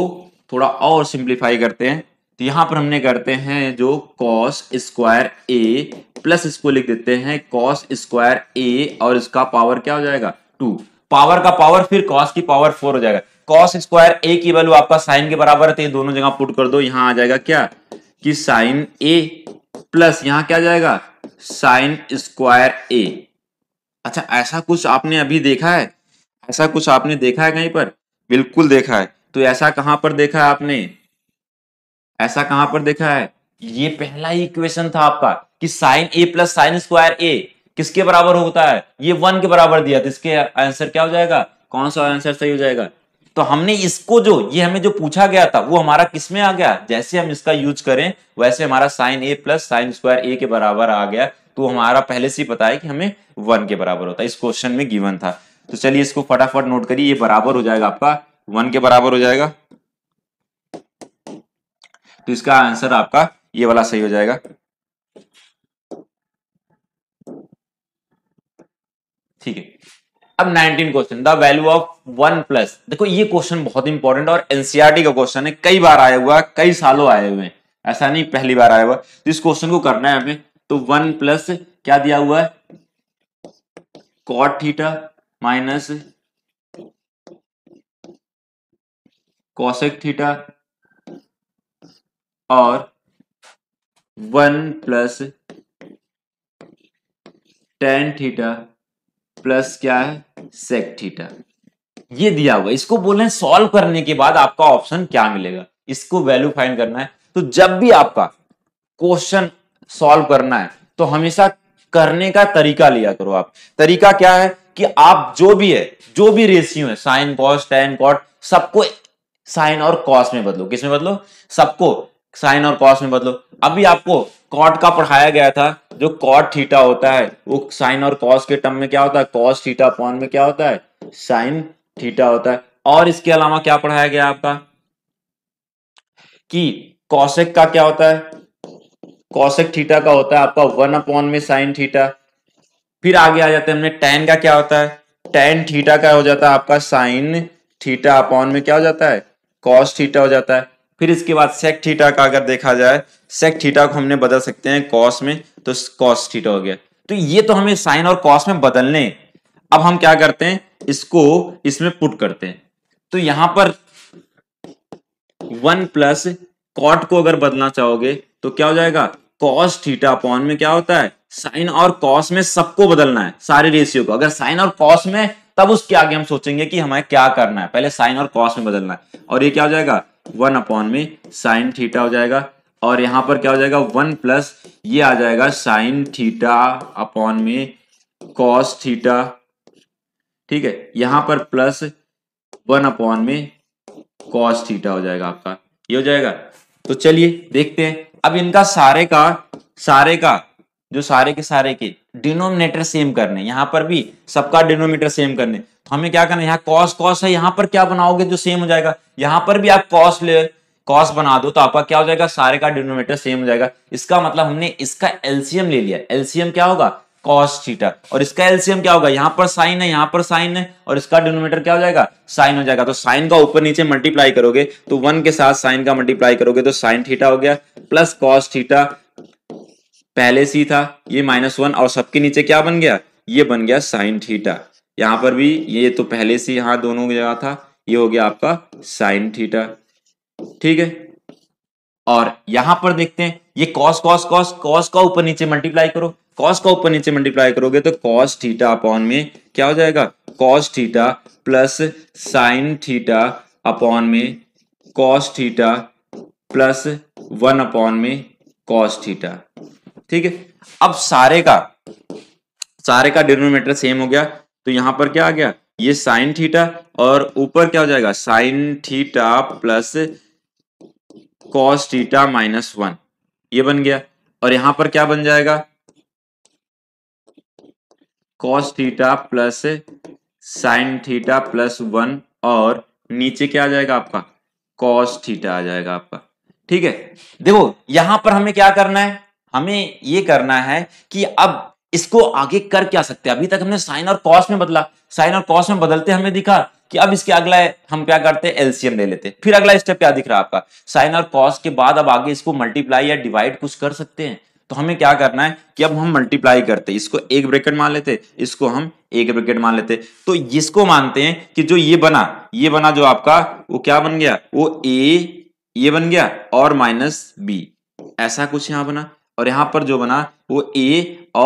थोड़ा और सिंप्लीफाई करते हैं तो यहां पर हमने करते हैं जो कॉस स्क्वायर ए प्लस इसको लिख देते हैं कॉस स्क्वायर ए और इसका पावर क्या हो जाएगा टू पावर का पावर फिर कॉस की पावर फोर हो जाएगा कॉस स्क्वायर ए की वैल्यू आपका साइन के बराबर है दोनों जगह पुट कर दो यहां आ जाएगा क्या कि साइन ए प्लस यहाँ क्या जाएगा साइन स्क्वायर ए अच्छा ऐसा कुछ आपने अभी देखा है ऐसा कुछ आपने देखा है कहीं पर बिल्कुल देखा है तो ऐसा कहां पर देखा है आपने ऐसा कहां पर देखा है ये पहला ही इक्वेशन था आपका कि sine A plus sine square A किसके बराबर होता है ये वन के बराबर दिया तो इसके आंसर क्या हो जाएगा कौन सा आंसर सही हो जाएगा तो हमने इसको जो ये हमें जो पूछा गया था वो हमारा किसमें आ गया जैसे हम इसका यूज करें वैसे हमारा sine A plus sine square A के बराबर आ गया तो हमारा पहले से ही पता है कि हमें वन के बराबर होता है इस क्वेश्चन में गिवन था तो चलिए इसको फटाफट नोट करिए ये बराबर हो जाएगा आपका वन के बराबर हो जाएगा तो इसका आंसर आपका ये वाला सही हो जाएगा ठीक है अब 19 question the value of one plus देखो ये क्वेश्चन बहुत इंपॉर्टेंट और एनसीआरटी e का क्वेश्चन है कई बार आया हुआ कई सालों आए हुए हैं ऐसा नहीं पहली बार आया हुआ इस क्वेश्चन को करना है हमें तो वन प्लस क्या दिया हुआ है cot theta minus cosec theta और one plus tan theta plus क्या है सेक थीटा ये दिया हुआ इसको बोले सॉल्व करने के बाद आपका ऑप्शन क्या मिलेगा इसको वैल्यू फाइंड करना है तो जब भी आपका क्वेश्चन सॉल्व करना है तो हमेशा करने का तरीका लिया करो आप तरीका क्या है कि आप जो भी है जो भी रेशियो है साइन कॉस टेन कॉट सबको साइन और कॉस में बदलो किस में बदलो सबको साइन और कॉस में बदलो अभी आपको कॉट का पढ़ाया गया था जो कॉट थीटा होता है वो साइन और कॉस के टर्म में क्या होता है कॉस थीटा अपॉन में क्या होता है साइन थीटा होता है और इसके अलावा क्या पढ़ाया गया आपका कि कॉशेक का क्या होता है कॉशेक थीटा का होता है आपका वन अपॉन में साइन थीटा फिर आगे आ जाते हैं हमने टेन का क्या होता है टेन थीटा का हो जाता है आपका साइन थीटा अपॉन में क्या हो जाता है कॉस थीटा हो जाता है फिर इसके बाद सेक थीटा का अगर देखा जाए सेक थीटा को हमने बदल सकते हैं कॉस में तो कॉस थीटा हो गया तो ये तो हमें साइन और कॉस में बदलने अब हम क्या करते हैं इसको इसमें पुट करते हैं तो यहां पर वन प्लस कॉट को अगर बदलना चाहोगे तो क्या हो जाएगा कॉस थीटा अपॉन में क्या होता है साइन और कॉस में सबको बदलना है सारे रेशियो को अगर साइन और कॉस में तब उसके आगे हम सोचेंगे कि हमें क्या करना है पहले साइन और कॉस में बदलना है और ये क्या हो जाएगा वन अपॉन में साइन थीटा हो जाएगा और यहां पर क्या हो जाएगा वन प्लस ये आ जाएगा साइन थीटा अपॉन में कॉस थीटा ठीक है यहां पर प्लस वन अपॉन में कॉस थीटा हो जाएगा आपका ये हो जाएगा तो चलिए देखते हैं अब इनका सारे का सारे का जो सारे के सारे के डिनोमिनेटर सेम करने यहां पर भी सबका डिनोमिनेटर सेम करने तो हमें क्या करना है यहाँ कॉस कॉस है यहां पर क्या बनाओगे जो सेम हो जाएगा यहां पर भी आप कॉस ले कॉस बना दो तो आपका क्या हो जाएगा सारे का डिनोमीटर सेम हो जाएगा इसका मतलब हमने इसका एल्सियम ले लिया एल्सियम क्या होगा कॉस थीटा और इसका एल्सियम क्या होगा यहाँ पर साइन है यहाँ पर साइन है और इसका डिनोमीटर क्या हो जाएगा साइन हो जाएगा तो साइन का ऊपर नीचे मल्टीप्लाई करोगे तो वन के साथ साइन का मल्टीप्लाई करोगे तो साइन थीटा हो गया प्लस कॉस थीटा पहले सी था ये माइनस वन और सबके नीचे क्या बन गया ये बन गया साइन थीटा यहाँ पर भी ये तो पहले से यहाँ दोनों जगह था ये हो गया आपका साइन थीटा ठीक है और यहां पर देखते हैं ये कॉस कॉस कॉस कॉस का ऊपर नीचे मल्टीप्लाई करो कॉस का ऊपर नीचे मल्टीप्लाई करोगे तो कॉस थीटा अपॉन में क्या हो जाएगा cos theta plus sine theta upon में cos theta plus one upon में कॉस थीटा ठीक है अब सारे का सारे का डिनोमीटर सेम हो गया तो यहां पर क्या आ गया ये साइन थीटा और ऊपर क्या हो जाएगा sine theta plus cos theta minus one ये बन गया और यहां पर क्या बन जाएगा cos theta plus sine theta plus one और नीचे क्या आ जाएगा आपका कॉस थीटा आ जाएगा आपका ठीक है देखो यहां पर हमें क्या करना है हमें ये करना है कि अब इसको आगे कर क्या सकते हैं अभी तक हमने साइन और कॉस में बदला साइन और कॉस में बदलते हमें दिखा कि अब इसके अगला हम क्या करते हैं एलसीएम ले लेते हैं फिर अगला स्टेप क्या दिख रहा है आपका साइन और कॉस के बाद अब आगे इसको मल्टीप्लाई या डिवाइड कुछ कर सकते हैं तो हमें क्या करना है कि अब हम मल्टीप्लाई करते इसको एक ब्रेकेट मान लेते इसको हम एक ब्रेकेट मान लेते तो इसको मानते हैं कि जो ये बना ये बना जो आपका वो क्या बन गया वो ए ये बन गया और माइनस बी ऐसा कुछ यहां बना और यहां पर जो बना वो ए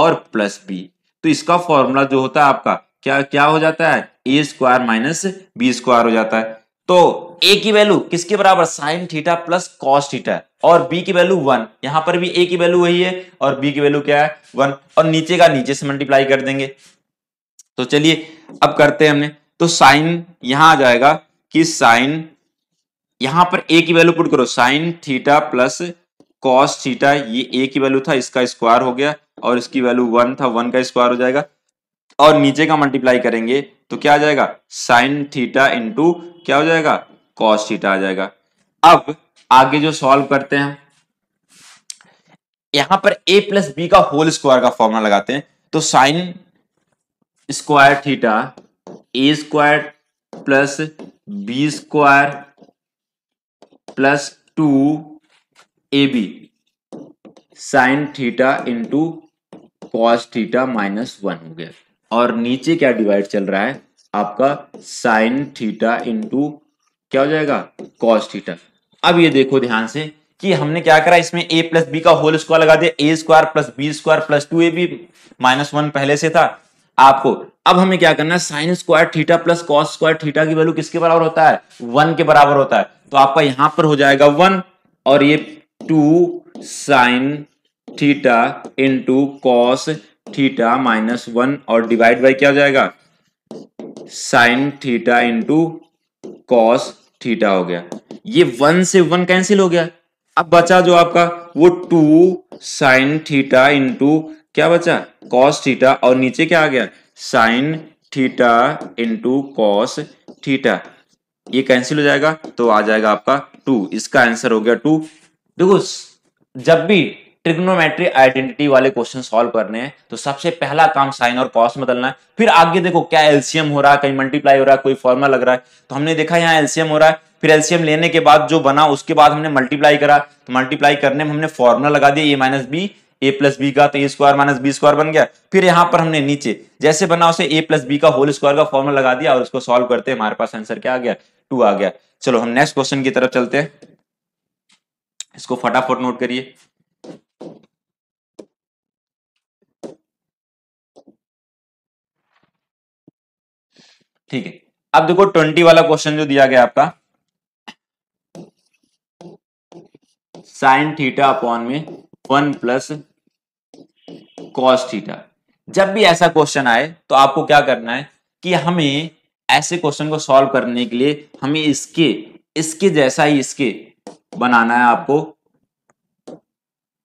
और प्लस बी तो इसका फॉर्मूला जो होता है आपका क्या क्या हो जाता है A square minus B square हो जाता है तो ए की वैल्यू किसके बराबर sine theta plus cos theta और बी की वैल्यू वन यहां पर भी ए की वैल्यू वही है और बी की वैल्यू क्या है वन और नीचे का नीचे से मल्टीप्लाई कर देंगे तो चलिए अब करते हैं हमने तो साइन यहां आ जाएगा कि साइन यहां पर ए की वैल्यू पुट करो sine theta plus cos theta ये ए की वैल्यू था इसका स्क्वायर हो गया और इसकी वैल्यू वन था वन का स्क्वायर हो जाएगा और नीचे का मल्टीप्लाई करेंगे तो क्या आ जाएगा साइन थीटा इंटू क्या हो जाएगा कॉस थीटा आ जाएगा अब आगे जो सॉल्व करते हैं यहां पर ए प्लस बी का होल स्क्वायर का फॉर्मूला लगाते हैं तो sine square theta A square plus B square plus two A B sine theta into cos theta minus one हो गया और नीचे क्या डिवाइड चल रहा है आपका साइन थीटा इंटू क्या हो जाएगा कॉस थीटा अब ये देखो ध्यान से कि हमने क्या करा इसमें ए प्लस बी का होल स्क्वायर लगा दिया A square plus B square plus two A B minus one पहले से था आपको अब हमें क्या करना है sine square theta plus cos square theta की वैल्यू किसके बराबर होता है वन के बराबर होता है तो आपका यहां पर हो जाएगा वन और ये two sine theta into cos theta minus one और डिवाइड बाई क्या जाएगा sine theta into cos theta हो गया ये वन से वन कैंसिल हो गया अब बचा जो आपका वो टू साइन थीटा इंटू क्या बचा कॉस थीटा और नीचे क्या आ गया sine theta into cos theta ये कैंसिल हो जाएगा तो आ जाएगा आपका टू इसका आंसर हो गया टू देखो जब भी ट्रिग्नोमेट्री आइडेंटिटी वाले क्वेश्चन सॉल्व करने हैं तो सबसे पहला काम साइन और कॉस बदलना है फिर आगे देखो क्या एलसीएम हो रहा है कहीं मल्टीप्लाई हो रहा है कोई फॉर्मा लग रहा है तो हमने देखा यहाँ एलसीएम हो रहा है फिर एलसीएम लेने के बाद जो बना उसके बाद हमने मल्टीप्लाई करा तो मल्टीप्लाई करने में हमने फॉर्मुला लगा दिया A minus B A plus B का तो A square minus B square बन गया फिर यहाँ पर हमने नीचे जैसे बना उसे ए प्लस बी का होल स्क्वायर का फॉर्मुला लगा दिया और उसको सॉल्व करते हैं हमारे पास आंसर क्या आ गया टू आ गया चलो हम नेक्स्ट क्वेश्चन की तरफ चलते हैं इसको फटाफट नोट करिए ठीक है अब देखो ट्वेंटी वाला क्वेश्चन जो दिया गया आपका साइन थीटा अपॉन में वन प्लस कॉस थीटा जब भी ऐसा क्वेश्चन आए तो आपको क्या करना है कि हमें ऐसे क्वेश्चन को सॉल्व करने के लिए हमें इसके इसके जैसा ही इसके बनाना है आपको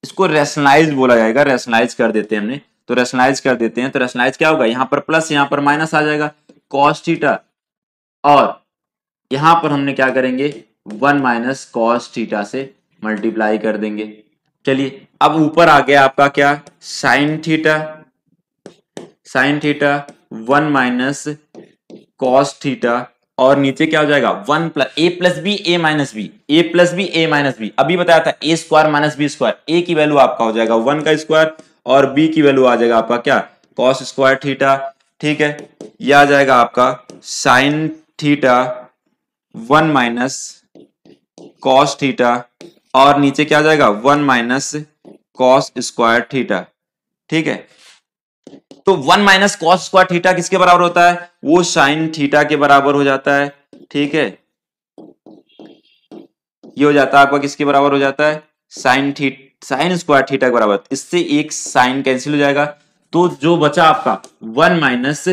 इसको रेशनलाइज बोला जाएगा रेशनलाइज कर देते हैं हमने तो रेशनलाइज कर देते हैं तो रेशनलाइज क्या होगा यहां पर प्लस यहां पर माइनस आ जाएगा कॉस थीटा और यहां पर हमने क्या करेंगे वन माइनस कॉस थीटा से मल्टीप्लाई कर देंगे चलिए अब ऊपर आ गया आपका क्या sine theta sine theta one minus cos theta और नीचे क्या हो जाएगा one plus A plus B A minus B A plus B A minus B अभी बताया था A square minus B square A की वैल्यू आपका हो जाएगा वन का स्क्वायर और बी की वैल्यू आ जाएगा आपका क्या कॉस स्क्वायर थीटा ठीक है यह आ जाएगा आपका sine theta one minus cos theta और नीचे क्या आ जाएगा one minus cos square theta ठीक है तो one minus cos square theta किसके बराबर होता है वो साइन थीटा के बराबर हो जाता है ठीक है ये हो जाता है आपका किसके बराबर हो जाता है साइन थी साइन स्क्वायर थीटा के बराबर इससे एक साइन कैंसिल हो जाएगा तो जो बचा आपका one minus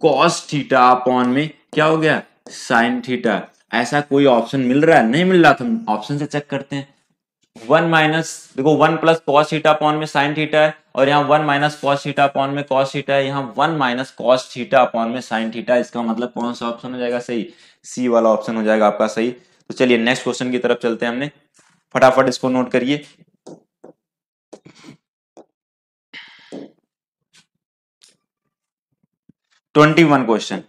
cos theta upon में क्या हो गया साइन थीटा ऐसा कोई ऑप्शन मिल रहा है नहीं मिल रहा था तो ऑप्शन से चेक करते हैं वन माइनस देखो one plus cos theta upon में साइन थीटा है और यहाँ one minus cos theta upon में कॉस थीटा है यहाँ one minus cos theta upon में साइन थीटा इसका मतलब कौन सा ऑप्शन हो जाएगा सही सी वाला ऑप्शन हो जाएगा आपका सही तो चलिए नेक्स्ट क्वेश्चन की तरफ चलते हैं हमने फटाफट इसको नोट करिए twenty one question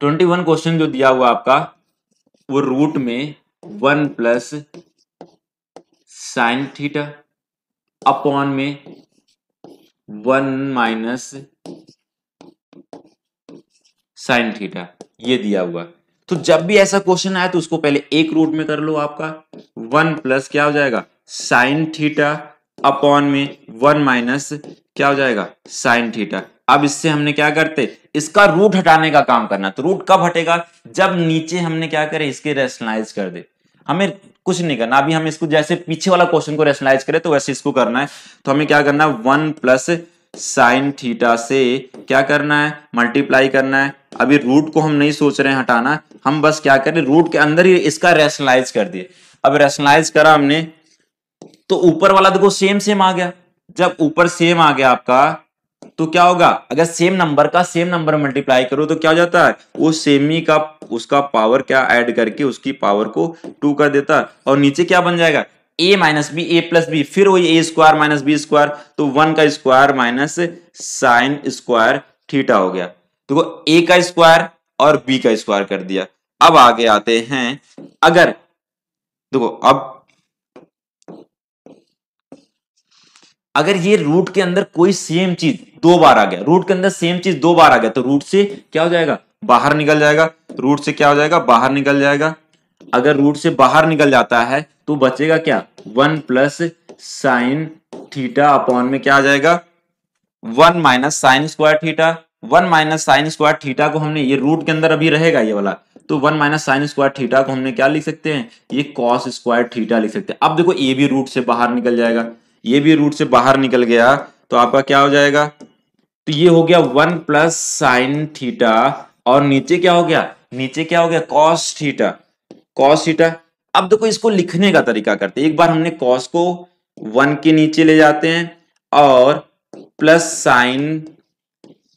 twenty one question जो दिया हुआ आपका वो रूट में one plus sine theta upon में वन माइनस साइन थीटा ये दिया हुआ तो जब भी ऐसा क्वेश्चन आए तो उसको पहले एक रूट में कर लो आपका वन प्लस क्या हो जाएगा साइन थीटा अपॉन में वन माइनस क्या हो जाएगा साइन थीटा अब इससे हमने क्या करते इसका रूट हटाने का काम करना तो रूट कब हटेगा जब नीचे हमने क्या करे इसके रेशनलाइज कर दे हमें कुछ नहीं करना अभी हम इसको जैसे पीछे वाला क्वेश्चन को रेशनलाइज करें तो वैसे इसको करना है तो हमें क्या करना है वन प्लस साइन थीटा से क्या करना है मल्टीप्लाई करना है अभी रूट को हम नहीं सोच रहे हैं हटाना हम बस क्या करें रूट के अंदर ही इसका रेशनलाइज कर दिए अब रेशनलाइज करा हमने तो ऊपर वाला देखो सेम सेम आ गया जब ऊपर सेम आ गया आपका तो क्या होगा अगर सेम नंबर का सेम नंबर मल्टीप्लाई करो तो क्या हो जाता है वो सेमी का उसका पावर क्या ऐड करके उसकी पावर को टू कर देता है और नीचे क्या बन जाएगा A minus B A plus B फिर वही A square minus B square तो वन का square minus sine square theta हो गया देखो तो ए का स्क्वायर और बी का स्क्वायर कर दिया अब आगे आते हैं अगर देखो अब अगर ये रूट के अंदर कोई सेम चीज दो बार आ गया रूट के अंदर सेम चीज दो बार आ गया तो रूट से क्या हो जाएगा बाहर निकल जाएगा रूट से क्या हो जाएगा बाहर निकल जाएगा अगर रूट से बाहर निकल जाता है तो बचेगा क्या one plus sine theta upon में क्या आ जाएगा one minus sine square theta one minus sine square theta को हमने ये रूट के अंदर अभी रहेगा ये वाला तो one minus sine square theta को हमने क्या लिख सकते हैं ये कॉस स्क्वायर थीटा लिख सकते हैं अब देखो ये भी रूट से बाहर निकल जाएगा ये भी रूट से बाहर निकल गया तो आपका क्या हो जाएगा तो ये हो गया वन प्लस साइन थीटा और नीचे क्या हो गया नीचे क्या हो गया कॉस थीटा कॉस थीटा अब देखो इसको लिखने का तरीका करते हैं एक बार हमने कॉस को वन के नीचे ले जाते हैं और प्लस साइन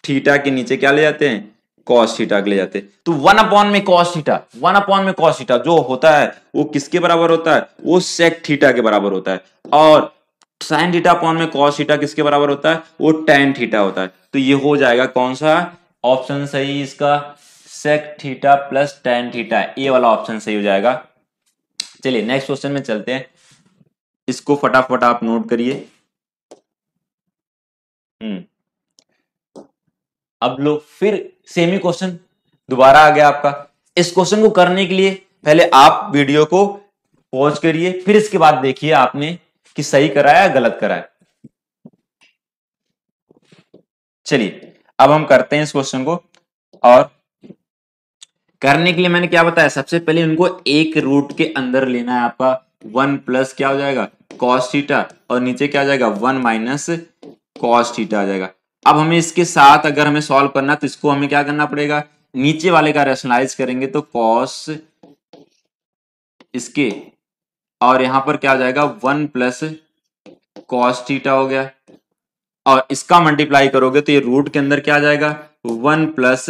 थीटा के नीचे क्या ले जाते हैं कॉस थीटा ले जाते हैं तो वन अपॉन में कॉस थीटा वन अपॉन में कॉस थीटा जो होता है वो किसके बराबर होता है वो सेक थीटा के बराबर होता है और साइन थीटा अपॉन में कॉस थीटा किसके बराबर होता है वो टेन थीटा होता है तो ये हो जाएगा कौन सा ऑप्शन सही इसका sec theta plus tan theta A वाला ऑप्शन सही हो जाएगा चलिए नेक्स्ट क्वेश्चन में चलते हैं इसको फटाफट आप नोट करिए हम्म। अब लो फिर सेम ही क्वेश्चन दोबारा आ गया आपका इस क्वेश्चन को करने के लिए पहले आप वीडियो को पॉज करिए फिर इसके बाद देखिए आपने कि सही कराया गलत कराया चलिए अब हम करते हैं इस क्वेश्चन को और करने के लिए मैंने क्या बताया सबसे पहले उनको एक रूट के अंदर लेना है आपका वन प्लस क्या हो जाएगा कॉस थीटा और नीचे क्या हो जाएगा वन माइनस कॉस थीटा आ जाएगा अब हमें इसके साथ अगर हमें सॉल्व करना तो इसको हमें क्या करना पड़ेगा नीचे वाले का रेशनलाइज करेंगे तो कॉस इसके और यहां पर क्या हो जाएगा वन प्लस कॉस थीटा हो गया और इसका मल्टीप्लाई करोगे तो ये रूट के अंदर क्या आ जाएगा वन प्लस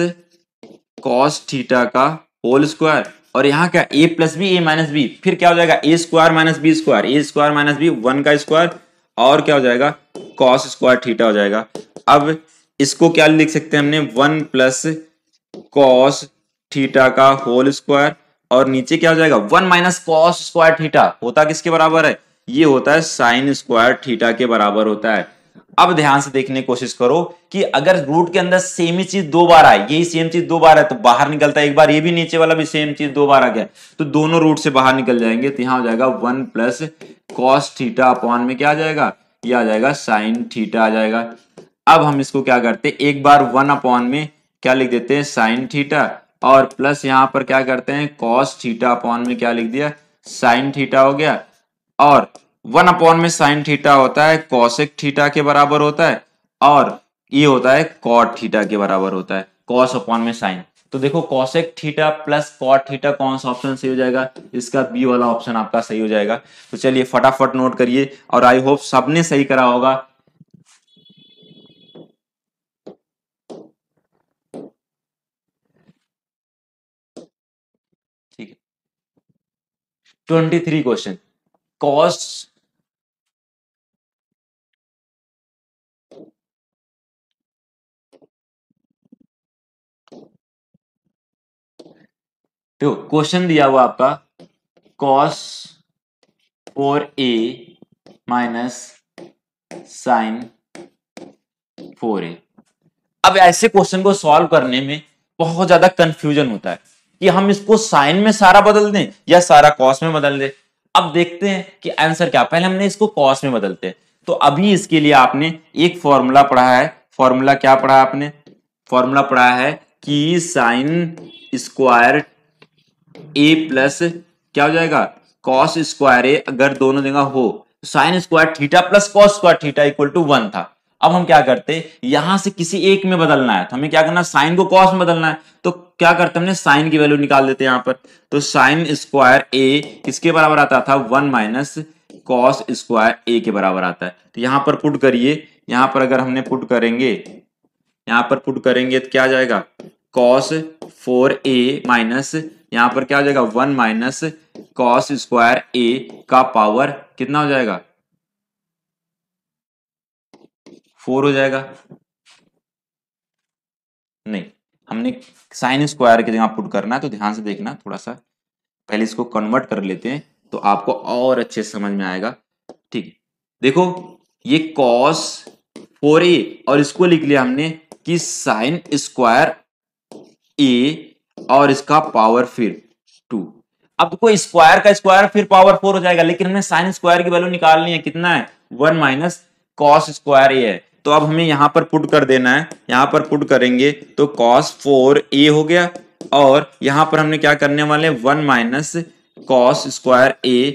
कॉस थीटा का होल स्क्वायर और यहाँ क्या A plus B A minus B फिर क्या हो जाएगा A square minus B square A square minus B one का स्क्वायर और क्या हो जाएगा कॉस स्क्वायर थीटा हो जाएगा अब इसको क्या लिख सकते हैं हमने वन प्लस कॉस थीटा का होल स्क्वायर और नीचे क्या हो जाएगा one minus cos square theta होता किसके बराबर है ये होता है साइन स्क्वायर थीटा के बराबर होता है अब ध्यान से देखने की कोशिश करो कि अगर रूट के अंदर सेम ही चीज दो बार आए यही सेम चीज दो बार है तो बाहर निकलता है एक बार ये भी नीचे वाला भी सेम चीज दो बार आ गया तो दोनों रूट से बाहर निकल जाएंगे तो यहां हो जाएगा one plus cos theta upon में क्या आ जाएगा ये आ जाएगा साइन थीटा आ जाएगा अब हम इसको क्या करते एक बार वन अपॉन में क्या लिख देते हैं साइन थीटा और प्लस यहां पर क्या करते हैं कॉस थीटा अपॉन में क्या लिख दिया साइन थीटा हो गया और वन अपॉन में साइन थीटा होता है कॉसेक थीटा के बराबर होता है और ये होता है कॉट थीटा के बराबर होता है कॉस अपॉन में साइन तो देखो cosec theta plus cot theta कौन सा ऑप्शन सही हो जाएगा इसका बी वाला ऑप्शन आपका सही हो जाएगा तो चलिए फटाफट नोट करिए और आई होप सबने सही करा होगा ट्वेंटी थ्री क्वेश्चन कॉस्ट देखो तो क्वेश्चन दिया हुआ आपका cos four A minus sine four A अब ऐसे क्वेश्चन को सॉल्व करने में बहुत ज्यादा कंफ्यूजन होता है कि हम इसको साइन में सारा बदल दें या सारा कॉस में बदल दें अब देखते हैं कि आंसर क्या पहले हमने इसको कॉस में बदलते हैं तो अभी इसके लिए आपने एक फॉर्मूला पढ़ा है फॉर्मूला क्या पढ़ा आपने फॉर्मूला पढ़ा है कि साइन स्क्वायर ए प्लस क्या हो जाएगा कॉस स्क्वायर ए अगर दोनों जगह हो sine square theta plus cos square theta equal to one था अब हम क्या करते यहां से किसी एक में बदलना है तो हमें क्या करना साइन को कॉस में बदलना है तो क्या करते हमने साइन की वैल्यू निकाल देते यहां पर तो साइन स्क्वायर ए किसके बराबर आता था one minus cos square A के बराबर आता है तो यहां पर पुट करिए यहां पर अगर हमने पुट करेंगे यहां पर पुट करेंगे तो क्या जाएगा कॉस फोर ए माइनस यहां पर क्या हो जाएगा one minus cos square A का पावर कितना हो जाएगा फोर हो जाएगा नहीं हमने साइन स्क्वायर की जगह पुट करना है तो ध्यान से देखना थोड़ा सा पहले इसको कन्वर्ट कर लेते हैं तो आपको और अच्छे समझ में आएगा ठीक देखो ये कॉस फोर ए और इसको लिख लिया हमने कि साइन स्क्वायर ए और इसका पावर फिर टू अब कोई स्क्वायर का स्क्वायर फिर पावर फोर हो जाएगा लेकिन हमने साइन स्क्वायर की वैल्यू निकालनी है कितना है one minus cos square A है तो अब हमें यहां पर पुट कर देना है यहां पर पुट करेंगे तो कॉस फोर ए हो गया और यहां पर हमने क्या करने वाले one minus cos square A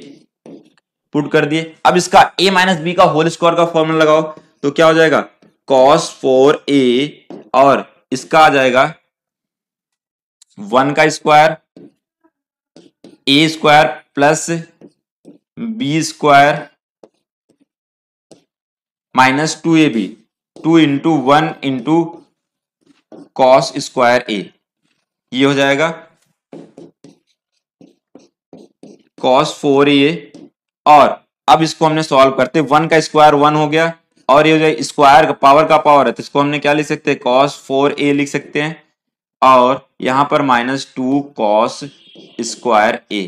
put कर दिए अब इसका ए माइनस बी का होल स्क्वायर का फॉर्मूला लगाओ तो क्या हो जाएगा कॉस फोर ए और इसका आ जाएगा वन का square A square plus B square minus two A B two into one into cos square A ये हो जाएगा कॉस फोर ए और अब इसको हमने सॉल्व करते वन का स्क्वायर वन हो गया और ये हो जाए स्क्वायर का पावर का पावर है तो इसको हमने क्या लिख सकते हैं कॉस फोर ए लिख सकते हैं और यहां पर minus two cos square A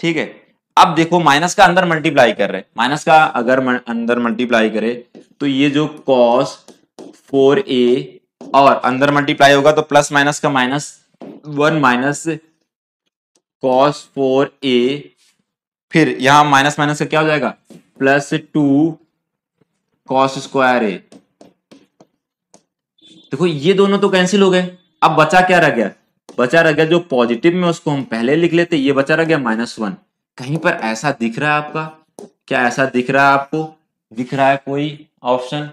ठीक है अब देखो माइनस का अंदर मल्टीप्लाई कर रहे हैं माइनस का अगर अंदर मल्टीप्लाई करे तो ये जो कॉस फोर ए और अंदर मल्टीप्लाई होगा तो प्लस माइनस का minus one minus cos four A फिर यहां माइनस माइनस का क्या हो जाएगा plus two cos square A देखो ये दोनों तो कैंसिल हो गए अब बचा क्या रह गया बचा रह गया जो पॉजिटिव में उसको हम पहले लिख लेते ये बचा रह गया माइनस वन कहीं पर ऐसा दिख रहा है आपका क्या ऐसा दिख रहा है आपको दिख रहा है कोई ऑप्शन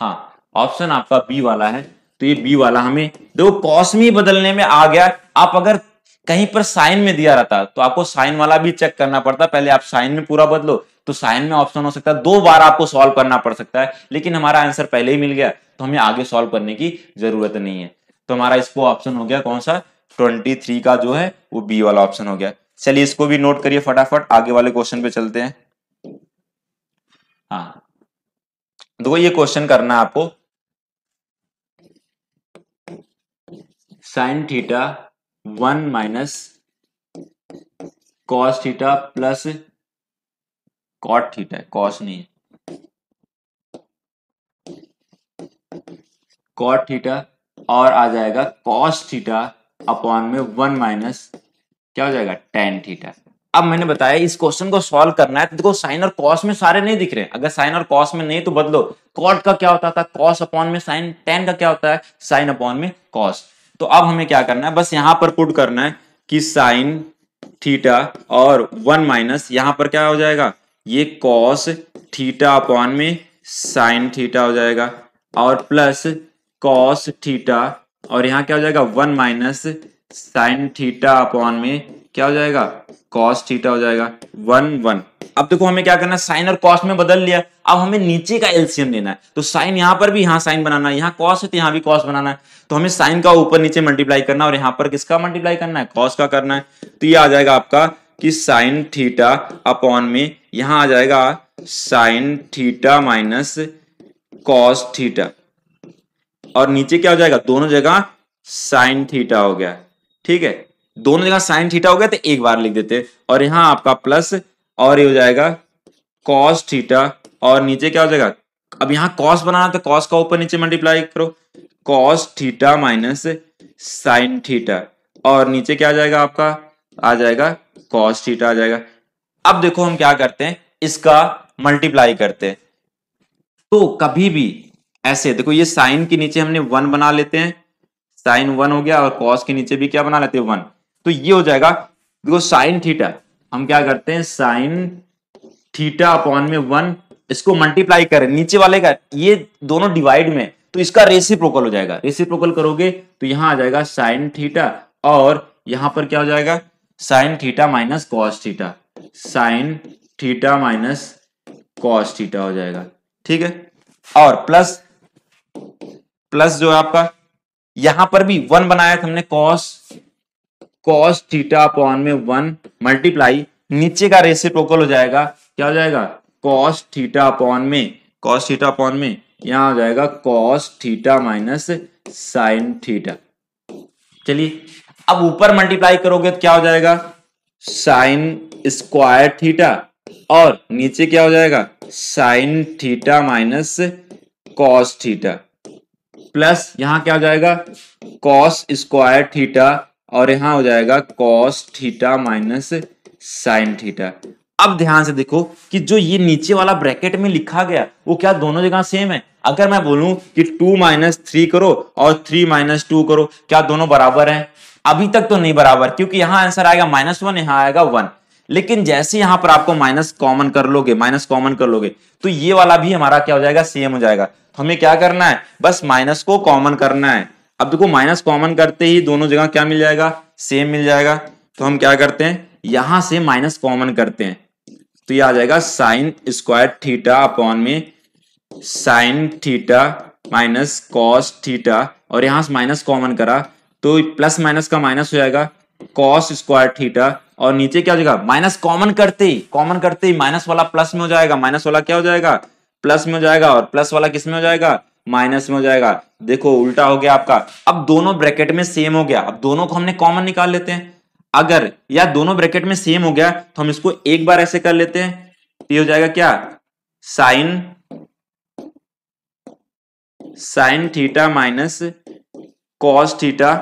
हाँ ऑप्शन आपका बी वाला है तो ये बी वाला हमें देखो कॉस में बदलने में आ गया आप अगर कहीं पर साइन में दिया रहता तो आपको साइन वाला भी चेक करना पड़ता पहले आप साइन में पूरा बदलो तो साइन में ऑप्शन हो सकता है दो बार आपको सॉल्व करना पड़ सकता है लेकिन हमारा आंसर पहले ही मिल गया तो हमें आगे सॉल्व करने की जरूरत नहीं है तो हमारा इसको ऑप्शन हो गया कौन सा 23 का जो है वो बी वाला ऑप्शन हो गया चलिए इसको भी नोट करिए फटाफट आगे वाले क्वेश्चन पे चलते हैं हाँ देखो ये क्वेश्चन करना आपको sine theta one minus cos theta plus cot theta cos नहीं है कॉट थीटा और आ जाएगा कॉस थीटा अपॉन में वन माइनस क्या हो जाएगा टेन थीटा अब मैंने बताया इस क्वेश्चन को सॉल्व करना है तो देखो साइन और कॉस में सारे नहीं दिख रहे अगर साइन और कॉस में नहीं तो बदलो कॉट का क्या होता था कॉस अपॉन में साइन टेन का क्या होता है साइन अपॉन में कॉस तो अब हमें क्या करना है बस यहां पर पुट करना है कि साइन थीटा और वन माइनस यहां पर क्या हो जाएगा ये कॉस थीटा अपॉन में साइन थीटा हो जाएगा और प्लस कॉस थीटा और यहां क्या हो जाएगा one minus sine theta upon में क्या हो जाएगा कॉस थीटा हो जाएगा वन वन अब देखो हमें क्या करना है साइन और कॉस में बदल लिया अब हमें नीचे का एल्सियम लेना है तो साइन यहां पर भी यहां साइन बनाना है यहां कॉस है तो यहां भी कॉस बनाना है तो हमें साइन का ऊपर नीचे मल्टीप्लाई करना है और यहां पर किसका मल्टीप्लाई करना है कॉस का करना है तो ये आ जाएगा आपका कि साइन थीटा अपॉन में यहां आ जाएगा sine theta minus cos theta और नीचे क्या हो जाएगा दोनों जगह साइन थीटा हो गया ठीक है दोनों जगह साइन थीटा हो गया तो एक बार लिख देते और यहां आपका प्लस और ये हो जाएगा कॉस थीटा और नीचे क्या हो जाएगा अब यहां कॉस बनाना तो कॉस का ऊपर नीचे मल्टीप्लाई करो cos theta minus sine theta और नीचे क्या आ जाएगा आपका आ जाएगा कॉस थीटा आ जाएगा अब देखो हम क्या करते हैं इसका मल्टीप्लाई करते हैं तो कभी भी ऐसे देखो ये साइन के नीचे हमने वन बना लेते हैं साइन वन हो गया और कॉस के नीचे भी क्या बना लेते हैं वन तो ये हो जाएगा देखो साइन थीटा हम क्या करते हैं साइन थीटा अपॉन में वन इसको मल्टीप्लाई करें नीचे वाले का ये दोनों डिवाइड में तो इसका रेसिप्रोकल हो जाएगा रेसिप्रोकल करोगे तो यहां आ जाएगा साइन थीटा और यहां पर क्या हो जाएगा sine theta minus cos theta sine theta minus cos theta हो जाएगा ठीक है और प्लस प्लस जो है आपका यहां पर भी वन बनाया था हमने कॉस कॉस थीटा अपॉन में वन मल्टीप्लाई नीचे का प्रोकल हो जाएगा क्या हो जाएगा कॉस थीटा अपॉन में कॉस थीटा अपॉन में यहां हो जाएगा cos theta minus sine theta चलिए अब ऊपर मल्टीप्लाई करोगे तो क्या हो जाएगा साइन स्क्वायर थीटा और नीचे क्या हो जाएगा sine theta minus cos theta plus यहां क्या हो जाएगा कॉस स्क्वायर थीटा और यहां हो जाएगा cos theta minus sine theta अब ध्यान से देखो कि जो ये नीचे वाला ब्रैकेट में लिखा गया वो क्या दोनों जगह सेम है अगर मैं बोलूं कि टू माइनस थ्री करो और थ्री माइनस टू करो क्या दोनों बराबर हैं अभी तक तो नहीं बराबर क्योंकि यहां आंसर आएगा माइनस वन यहां आएगा वन लेकिन जैसे यहां पर आपको माइनस कॉमन कर लोगे माइनस कॉमन कर लोगे तो ये वाला भी हमारा क्या हो जाएगा सेम हो जाएगा तो हमें क्या करना है बस माइनस को कॉमन करना है अब देखो माइनस कॉमन करते ही दोनों जगह क्या मिल जाएगा सेम मिल जाएगा तो हम क्या करते हैं यहां से माइनस कॉमन करते हैं तो ये आ जाएगा साइन स्क्वायर थीटा अपॉन में sine theta minus cos theta और यहां से माइनस कॉमन करा तो प्लस माइनस का माइनस हो जाएगा कॉस स्क्वायर थीटा और नीचे क्या हो जाएगा माइनस कॉमन करते ही कॉमन करते ही माइनस वाला प्लस में हो जाएगा माइनस वाला क्या हो जाएगा प्लस में हो जाएगा और प्लस वाला किस में हो जाएगा माइनस में हो जाएगा देखो उल्टा हो गया आपका अब दोनों ब्रैकेट में सेम हो गया अब दोनों को हमने कॉमन निकाल लेते हैं अगर या दोनों ब्रैकेट में सेम हो गया तो हम इसको एक बार ऐसे कर लेते हैं तो ये हो जाएगा क्या sine sine theta minus cos theta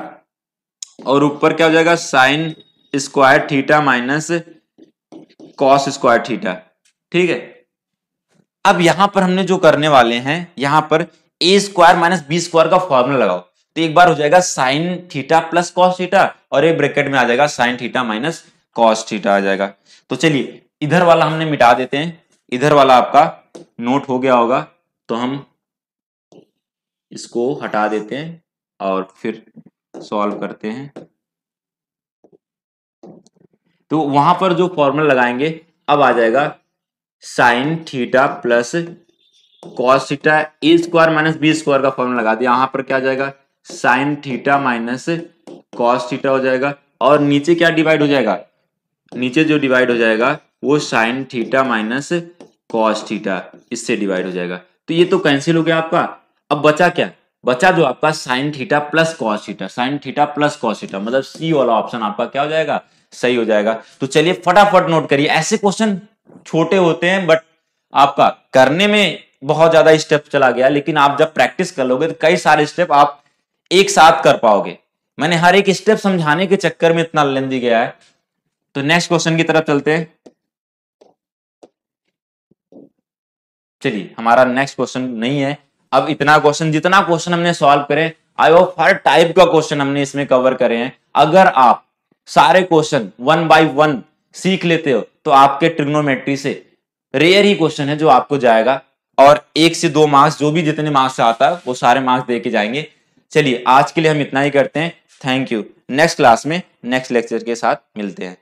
और ऊपर क्या हो जाएगा sine square theta minus cos square theta ठीक है अब यहां पर हमने जो करने वाले हैं यहां पर A square minus B square का फॉर्मूला लगाओ तो एक बार हो जाएगा sine theta plus cos theta और एक ब्रैकेट में आ जाएगा sine theta minus cos theta आ जाएगा तो चलिए इधर वाला हमने मिटा देते हैं इधर वाला आपका नोट हो गया होगा तो हम इसको हटा देते हैं और फिर सॉल्व करते हैं तो वहां पर जो फॉर्मूला लगाएंगे अब आ जाएगा sine theta plus cos theta A square minus B square का फॉर्म लगा दिया यहां पर क्या जाएगा sine theta minus cos theta हो जाएगा और नीचे क्या डिवाइड हो जाएगा नीचे जो डिवाइड हो जाएगा वो sine theta minus cos theta इससे डिवाइड हो जाएगा तो ये तो कैंसिल हो गया आपका अब बचा क्या बचा जो आपका sine theta plus cos theta sine theta plus cos theta मतलब सी वाला ऑप्शन आपका क्या हो जाएगा सही हो जाएगा तो चलिए फटाफट नोट करिए ऐसे क्वेश्चन छोटे होते हैं बट आपका करने में बहुत ज्यादा स्टेप चला गया लेकिन आप जब प्रैक्टिस कर लोगे तो कई सारे स्टेप आप एक साथ कर पाओगे मैंने हर एक स्टेप समझाने के चक्कर में इतना लेंदी गया है तो नेक्स्ट क्वेश्चन की तरफ चलते हैं चलिए हमारा नेक्स्ट क्वेश्चन नहीं है अब इतना क्वेश्चन जितना क्वेश्चन हमने सॉल्व करें आई होप हर टाइप का क्वेश्चन हमने इसमें कवर करे हैं अगर आप सारे क्वेश्चन वन बाई वन सीख लेते हो तो आपके ट्रिग्नोमेट्री से रेयर ही क्वेश्चन है जो आपको जाएगा और एक से दो मार्क्स जो भी जितने मार्क्स आता है वो सारे मार्क्स दे के जाएंगे चलिए आज के लिए हम इतना ही करते हैं थैंक यू नेक्स्ट क्लास में नेक्स्ट लेक्चर के साथ मिलते हैं